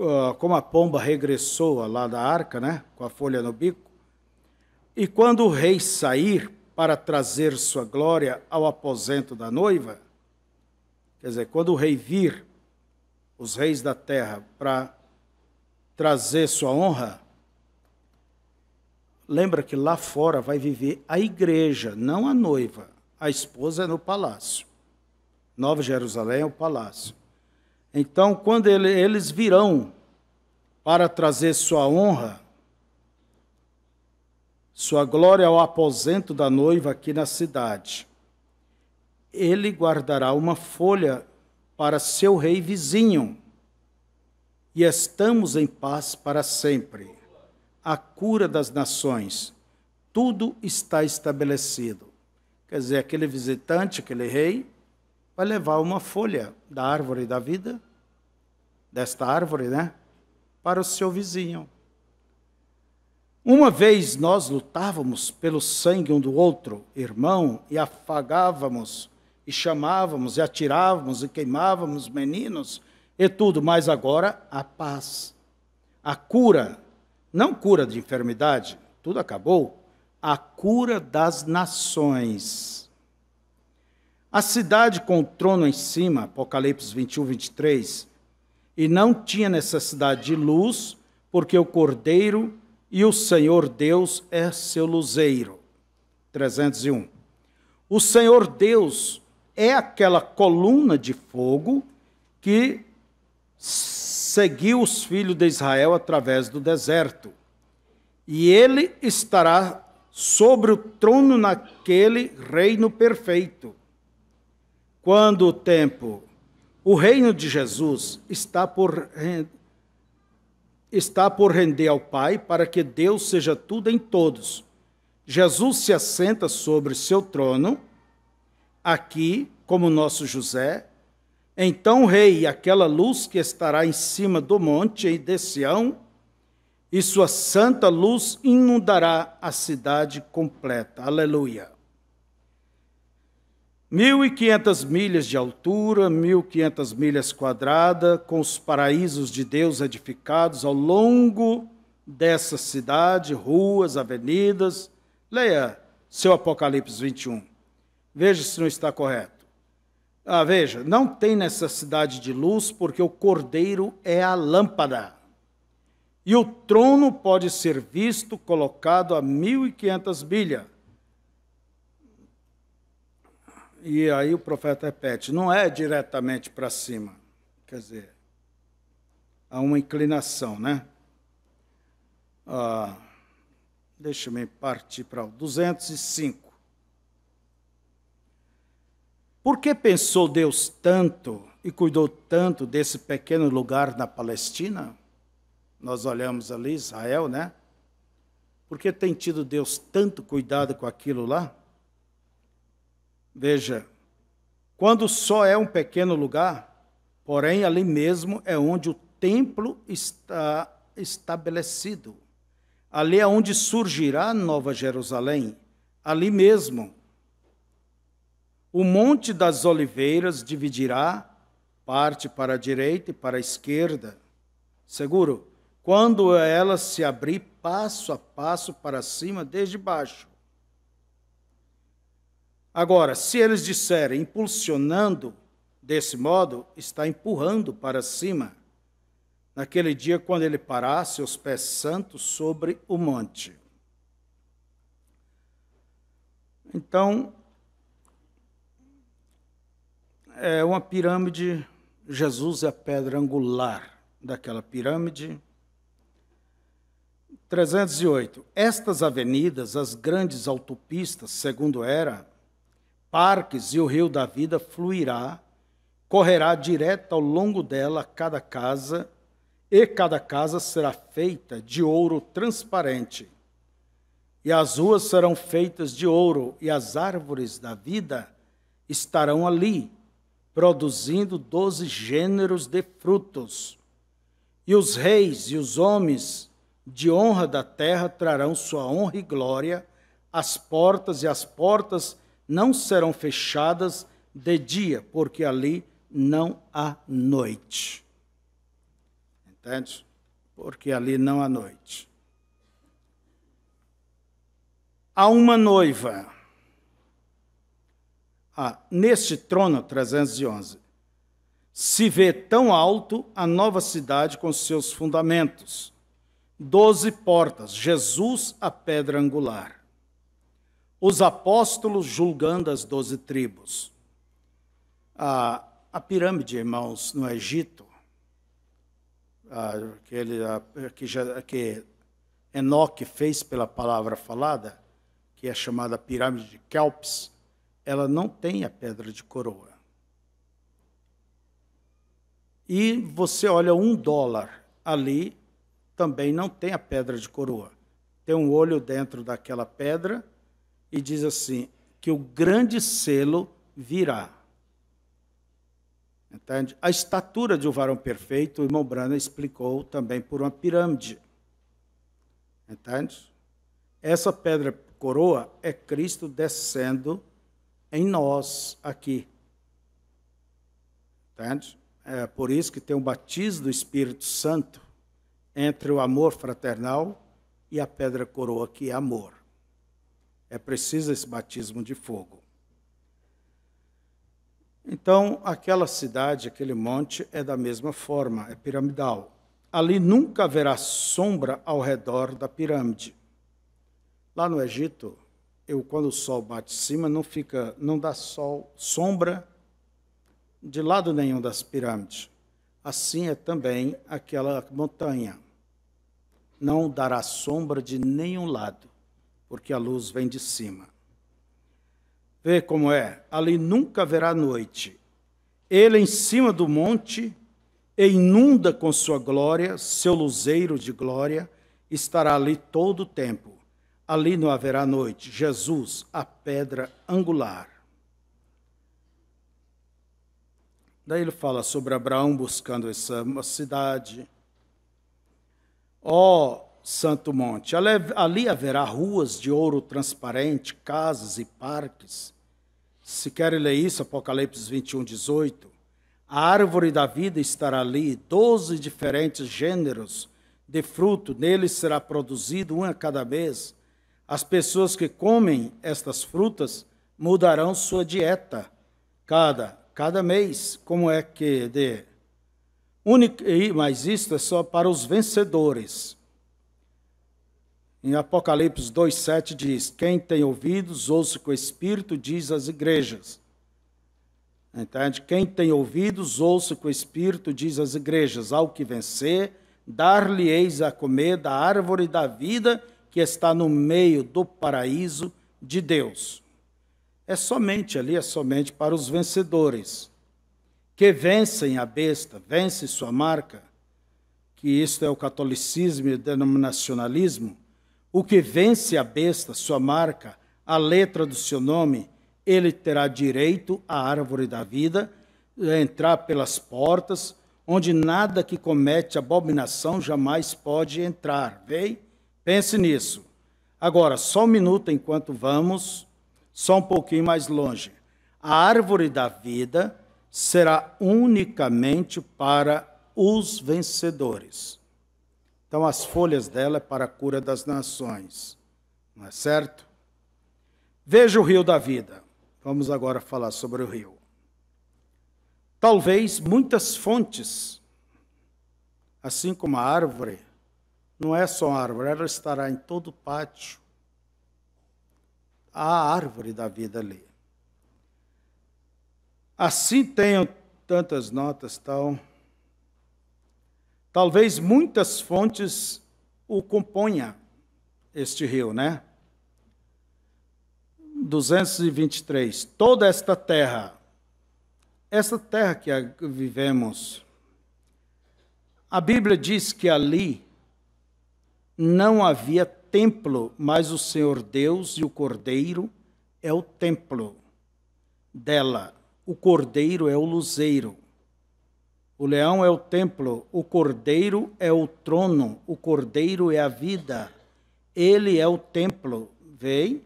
ah, como a pomba regressou lá da arca, né, com a folha no bico, e quando o rei sair para trazer sua glória ao aposento da noiva, quer dizer, quando o rei vir, os reis da terra, para trazer sua honra, lembra que lá fora vai viver a igreja, não a noiva. A esposa é no palácio. Nova Jerusalém é o palácio. Então, quando ele, eles virão para trazer sua honra, sua glória ao aposento da noiva aqui na cidade, ele guardará uma folha para seu rei vizinho, e estamos em paz para sempre. A cura das nações, tudo está estabelecido. Quer dizer, aquele visitante, aquele rei, vai levar uma folha da árvore da vida, desta árvore, né? Para o seu vizinho. Uma vez nós lutávamos pelo sangue um do outro, irmão, e afagávamos, e chamávamos, e atirávamos, e queimávamos meninos, e tudo, mas agora a paz, a cura, não cura de enfermidade, tudo acabou, a cura das nações. A cidade com o trono em cima, Apocalipse 21, 23, e não tinha necessidade de luz, porque o Cordeiro e o Senhor Deus é seu luzeiro. 301. O Senhor Deus é aquela coluna de fogo que seguiu os filhos de Israel através do deserto. E ele estará sobre o trono naquele reino perfeito quando o tempo, o reino de Jesus está por está por render ao Pai para que Deus seja tudo em todos. Jesus se assenta sobre seu trono, aqui, como nosso José. Então, Rei, aquela luz que estará em cima do monte de Sião, e sua santa luz inundará a cidade completa. Aleluia. 1.500 milhas de altura, 1.500 milhas quadradas, com os paraísos de Deus edificados ao longo dessa cidade, ruas, avenidas. Leia seu Apocalipse 21. Veja se não está correto. Ah, veja, não tem necessidade de luz, porque o cordeiro é a lâmpada. E o trono pode ser visto colocado a 1.500 milhas e aí o profeta repete: não é diretamente para cima, quer dizer, há uma inclinação, né? Ah, Deixa-me partir para o 205. Por que pensou Deus tanto e cuidou tanto desse pequeno lugar na Palestina? Nós olhamos ali Israel, né? Por que tem tido Deus tanto cuidado com aquilo lá? Veja, quando só é um pequeno lugar, porém ali mesmo é onde o templo está estabelecido. Ali é onde surgirá Nova Jerusalém, ali mesmo. O Monte das Oliveiras dividirá parte para a direita e para a esquerda. Seguro, quando ela se abrir passo a passo para cima, desde baixo, Agora, se eles disserem impulsionando desse modo, está empurrando para cima. Naquele dia, quando ele parar seus pés santos sobre o monte. Então, é uma pirâmide, Jesus é a pedra angular daquela pirâmide. 308. Estas avenidas, as grandes autopistas, segundo era, parques e o rio da vida fluirá, correrá direto ao longo dela cada casa, e cada casa será feita de ouro transparente. E as ruas serão feitas de ouro, e as árvores da vida estarão ali, produzindo doze gêneros de frutos. E os reis e os homens de honra da terra trarão sua honra e glória, às portas e as portas não serão fechadas de dia, porque ali não há noite. Entende? Porque ali não há noite. Há uma noiva. Ah, neste trono 311 se vê tão alto a nova cidade com seus fundamentos. Doze portas, Jesus a pedra angular os apóstolos julgando as doze tribos. A, a pirâmide, irmãos, no Egito, a, aquele, a, que, já, que Enoque fez pela palavra falada, que é chamada pirâmide de Kelps, ela não tem a pedra de coroa. E você olha um dólar ali, também não tem a pedra de coroa. Tem um olho dentro daquela pedra e diz assim: que o grande selo virá. Entende? A estatura de um varão perfeito, o irmão Brana explicou também por uma pirâmide. Entende? Essa pedra coroa é Cristo descendo em nós aqui. Entende? É por isso que tem o batismo do Espírito Santo entre o amor fraternal e a pedra coroa, que é amor. É preciso esse batismo de fogo. Então, aquela cidade, aquele monte, é da mesma forma, é piramidal. Ali nunca haverá sombra ao redor da pirâmide. Lá no Egito, eu, quando o sol bate em cima, não fica, não dá sol, sombra de lado nenhum das pirâmides. Assim é também aquela montanha. Não dará sombra de nenhum lado porque a luz vem de cima. Vê como é, ali nunca haverá noite. Ele em cima do monte inunda com sua glória, seu luzeiro de glória estará ali todo o tempo. Ali não haverá noite. Jesus, a pedra angular. Daí ele fala sobre Abraão buscando essa cidade. Ó, oh, Santo Monte. Ali haverá ruas de ouro transparente, casas e parques. Se querem ler isso, Apocalipse 21, 18. A árvore da vida estará ali, doze diferentes gêneros de fruto, neles será produzido um a cada mês. As pessoas que comem estas frutas mudarão sua dieta cada, cada mês. Como é que é de? Mas isto é só para os vencedores. Em Apocalipse 2,7 diz: Quem tem ouvidos, ouça com o Espírito diz às igrejas. Entende? Quem tem ouvidos, ouça com o Espírito diz às igrejas. Ao que vencer, dar-lhe-eis a comer da árvore da vida que está no meio do paraíso de Deus. É somente ali, é somente para os vencedores. Que vencem a besta, vence sua marca, que isto é o catolicismo e o denominacionalismo o que vence a besta, sua marca, a letra do seu nome, ele terá direito à árvore da vida, a entrar pelas portas, onde nada que comete abominação jamais pode entrar. Vem? Pense nisso. Agora, só um minuto enquanto vamos, só um pouquinho mais longe. A árvore da vida será unicamente para os vencedores. Então, as folhas dela é para a cura das nações, não é certo? Veja o rio da vida. Vamos agora falar sobre o rio. Talvez muitas fontes, assim como a árvore, não é só a árvore, ela estará em todo o pátio. Há a árvore da vida ali. Assim tenho tantas notas, tal. Então, Talvez muitas fontes o componha este rio, né? 223. Toda esta terra, essa terra que vivemos, a Bíblia diz que ali não havia templo, mas o Senhor Deus e o Cordeiro é o templo dela. O Cordeiro é o luzeiro. O leão é o templo, o cordeiro é o trono, o cordeiro é a vida, ele é o templo. veem?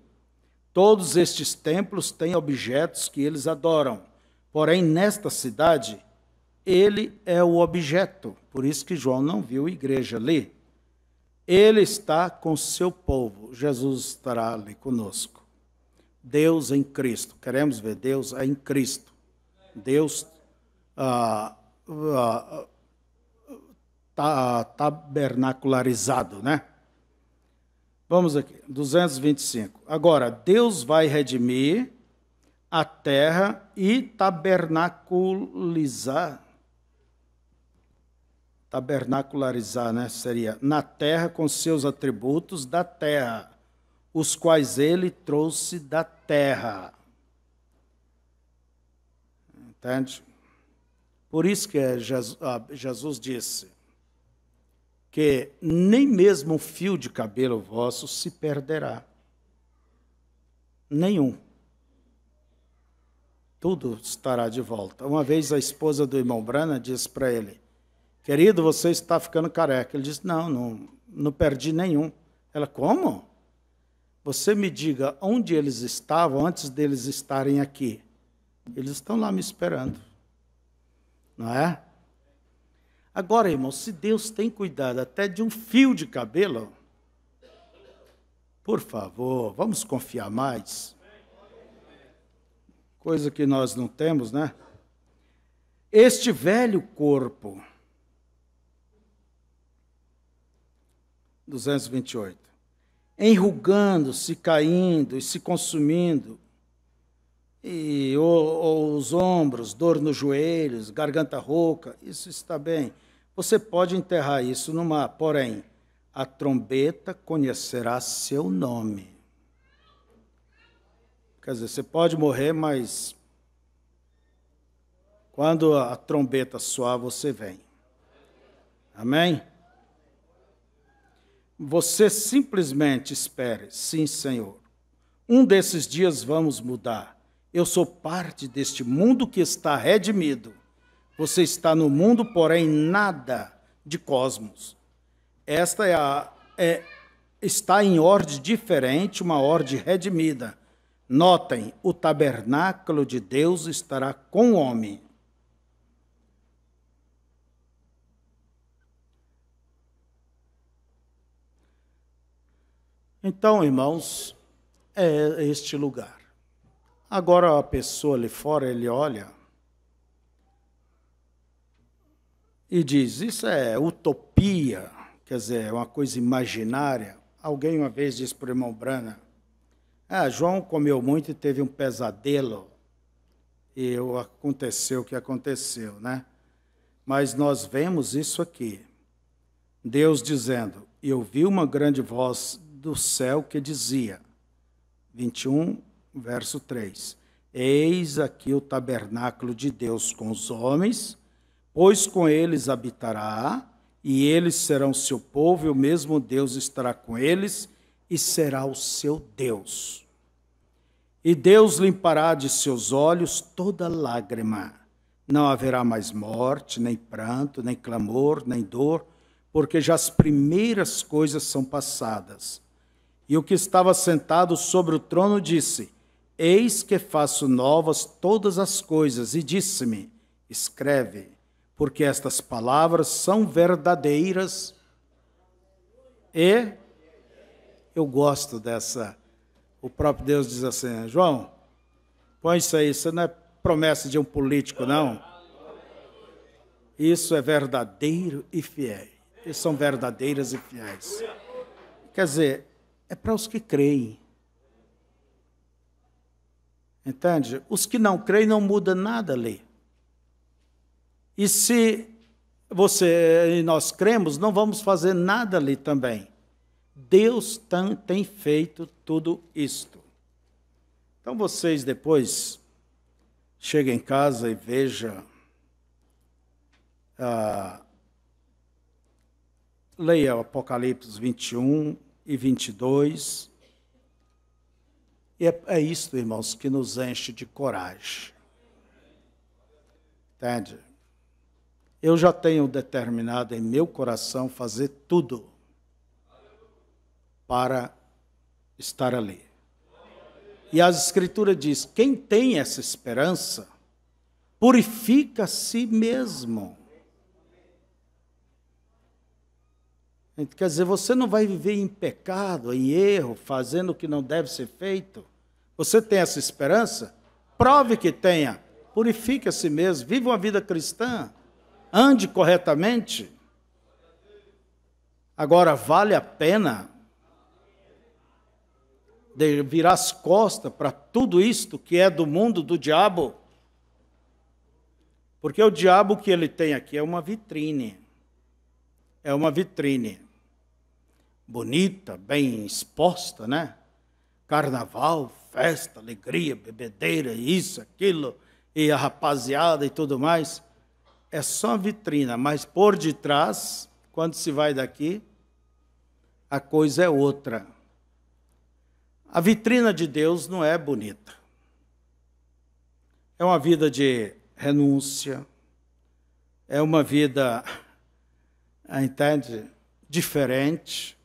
todos estes templos têm objetos que eles adoram, porém nesta cidade, ele é o objeto. Por isso que João não viu a igreja ali. Ele está com seu povo, Jesus estará ali conosco. Deus em Cristo, queremos ver Deus em Cristo. Deus. Ah, ah, ah, ah, tá tabernacularizado, né? Vamos aqui, 225. Agora, Deus vai redimir a terra e tabernaculizar. Tabernacularizar, né? Seria na terra com seus atributos da terra, os quais ele trouxe da terra. Entende? Por isso que ah, Jesus disse que nem mesmo um fio de cabelo vosso se perderá. Nenhum. Tudo estará de volta. Uma vez a esposa do irmão Brana disse para ele: Querido, você está ficando careca. Ele disse: Não, não, não perdi nenhum. Ela: Como? Você me diga onde eles estavam antes deles estarem aqui. Eles estão lá me esperando. Não é? Agora, irmão, se Deus tem cuidado até de um fio de cabelo, por favor, vamos confiar mais. Coisa que nós não temos, né? Este velho corpo. 228. Enrugando-se, caindo e se consumindo e ou, ou os ombros, dor nos joelhos, garganta rouca, isso está bem. Você pode enterrar isso no mar, porém, a trombeta conhecerá seu nome. Quer dizer, você pode morrer, mas quando a trombeta soar, você vem. Amém? Você simplesmente espere, sim, Senhor. Um desses dias vamos mudar. Eu sou parte deste mundo que está redimido. Você está no mundo, porém nada de cosmos. Esta é a, é, está em ordem diferente, uma ordem redimida. Notem, o tabernáculo de Deus estará com o homem. Então, irmãos, é este lugar. Agora a pessoa ali fora, ele olha e diz: Isso é utopia, quer dizer, é uma coisa imaginária. Alguém uma vez disse para o irmão Brana: Ah, João comeu muito e teve um pesadelo. E aconteceu o que aconteceu, né? Mas nós vemos isso aqui. Deus dizendo: E ouvi uma grande voz do céu que dizia, 21, verso 3: Eis aqui o tabernáculo de Deus com os homens, pois com eles habitará, e eles serão seu povo, e o mesmo Deus estará com eles e será o seu Deus. E Deus limpará de seus olhos toda lágrima. Não haverá mais morte, nem pranto, nem clamor, nem dor, porque já as primeiras coisas são passadas. E o que estava sentado sobre o trono disse: Eis que faço novas todas as coisas, e disse-me: Escreve, porque estas palavras são verdadeiras. E eu gosto dessa. O próprio Deus diz assim: né, João, põe isso aí, isso não é promessa de um político, não. Isso é verdadeiro e fiel. e são verdadeiras e fiéis. Quer dizer, é para os que creem. Entende? Os que não creem não muda nada a lei. E se você e nós cremos, não vamos fazer nada ali também. Deus tam, tem feito tudo isto. Então vocês depois cheguem em casa e veja ah, leia o Apocalipse 21 e 22 é, é isso, irmãos, que nos enche de coragem. Entende? Eu já tenho determinado em meu coração fazer tudo para estar ali. E as escrituras diz: quem tem essa esperança purifica a si mesmo. Quer dizer, você não vai viver em pecado, em erro, fazendo o que não deve ser feito. Você tem essa esperança? Prove que tenha. Purifique a si mesmo. Viva uma vida cristã. Ande corretamente. Agora, vale a pena virar as costas para tudo isto que é do mundo do diabo? Porque o diabo que ele tem aqui é uma vitrine. É uma vitrine. Bonita, bem exposta, né? Carnaval, festa, alegria, bebedeira, isso, aquilo, e a rapaziada e tudo mais. É só vitrina, mas por detrás, quando se vai daqui, a coisa é outra. A vitrina de Deus não é bonita. É uma vida de renúncia, é uma vida, ah, entende? Diferente.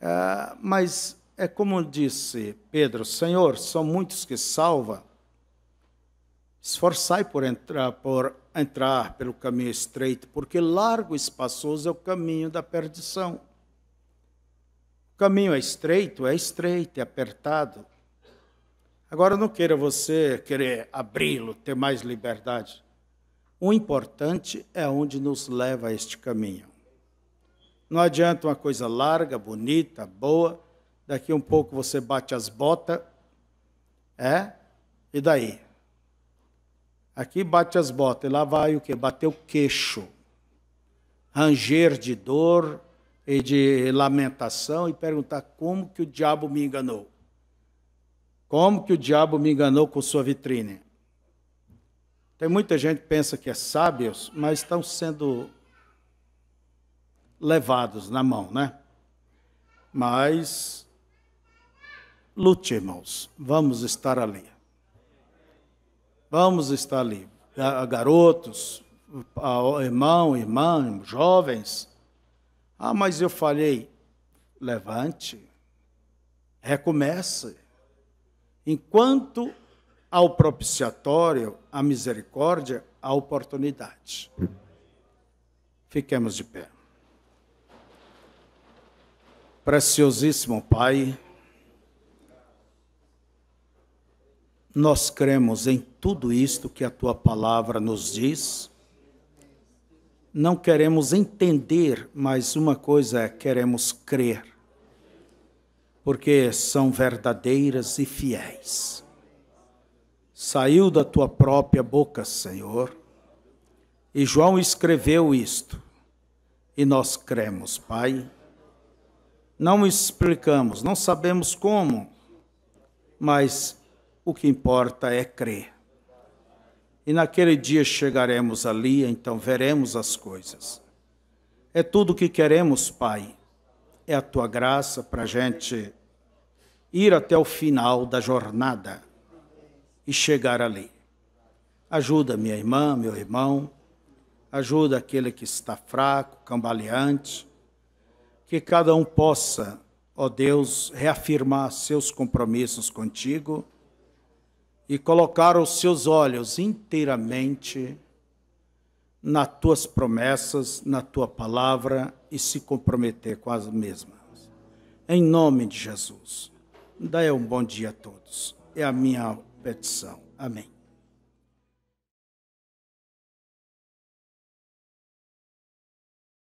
É, mas é como disse Pedro: Senhor, são muitos que salva. Esforçai por entrar, por entrar pelo caminho estreito, porque largo e espaçoso é o caminho da perdição. O caminho é estreito, é estreito, é apertado. Agora não queira você querer abri-lo, ter mais liberdade. O importante é onde nos leva este caminho. Não adianta uma coisa larga, bonita, boa, daqui um pouco você bate as botas, é? E daí? Aqui bate as botas, e lá vai o quê? Bater o queixo. Ranger de dor e de lamentação e perguntar como que o diabo me enganou. Como que o diabo me enganou com sua vitrine? Tem muita gente que pensa que é sábios, mas estão sendo levados na mão, né? Mas Lute, irmãos. Vamos estar ali. Vamos estar ali. Garotos, irmão, irmã, jovens. Ah, mas eu falei, Levante. Recomece. Enquanto ao propiciatório, a misericórdia, a oportunidade. Fiquemos de pé. Preciosíssimo Pai, Nós cremos em tudo isto que a tua palavra nos diz. Não queremos entender, mas uma coisa é queremos crer, porque são verdadeiras e fiéis. Saiu da tua própria boca, Senhor, e João escreveu isto, e nós cremos, Pai. Não explicamos, não sabemos como, mas o que importa é crer. E naquele dia chegaremos ali, então veremos as coisas. É tudo o que queremos, Pai. É a tua graça para a gente ir até o final da jornada e chegar ali. Ajuda minha irmã, meu irmão, ajuda aquele que está fraco, cambaleante, que cada um possa, ó Deus, reafirmar seus compromissos contigo e colocar os seus olhos inteiramente nas tuas promessas, na tua palavra e se comprometer com as mesmas. Em nome de Jesus. Dá um bom dia a todos. É a minha petição. Amém.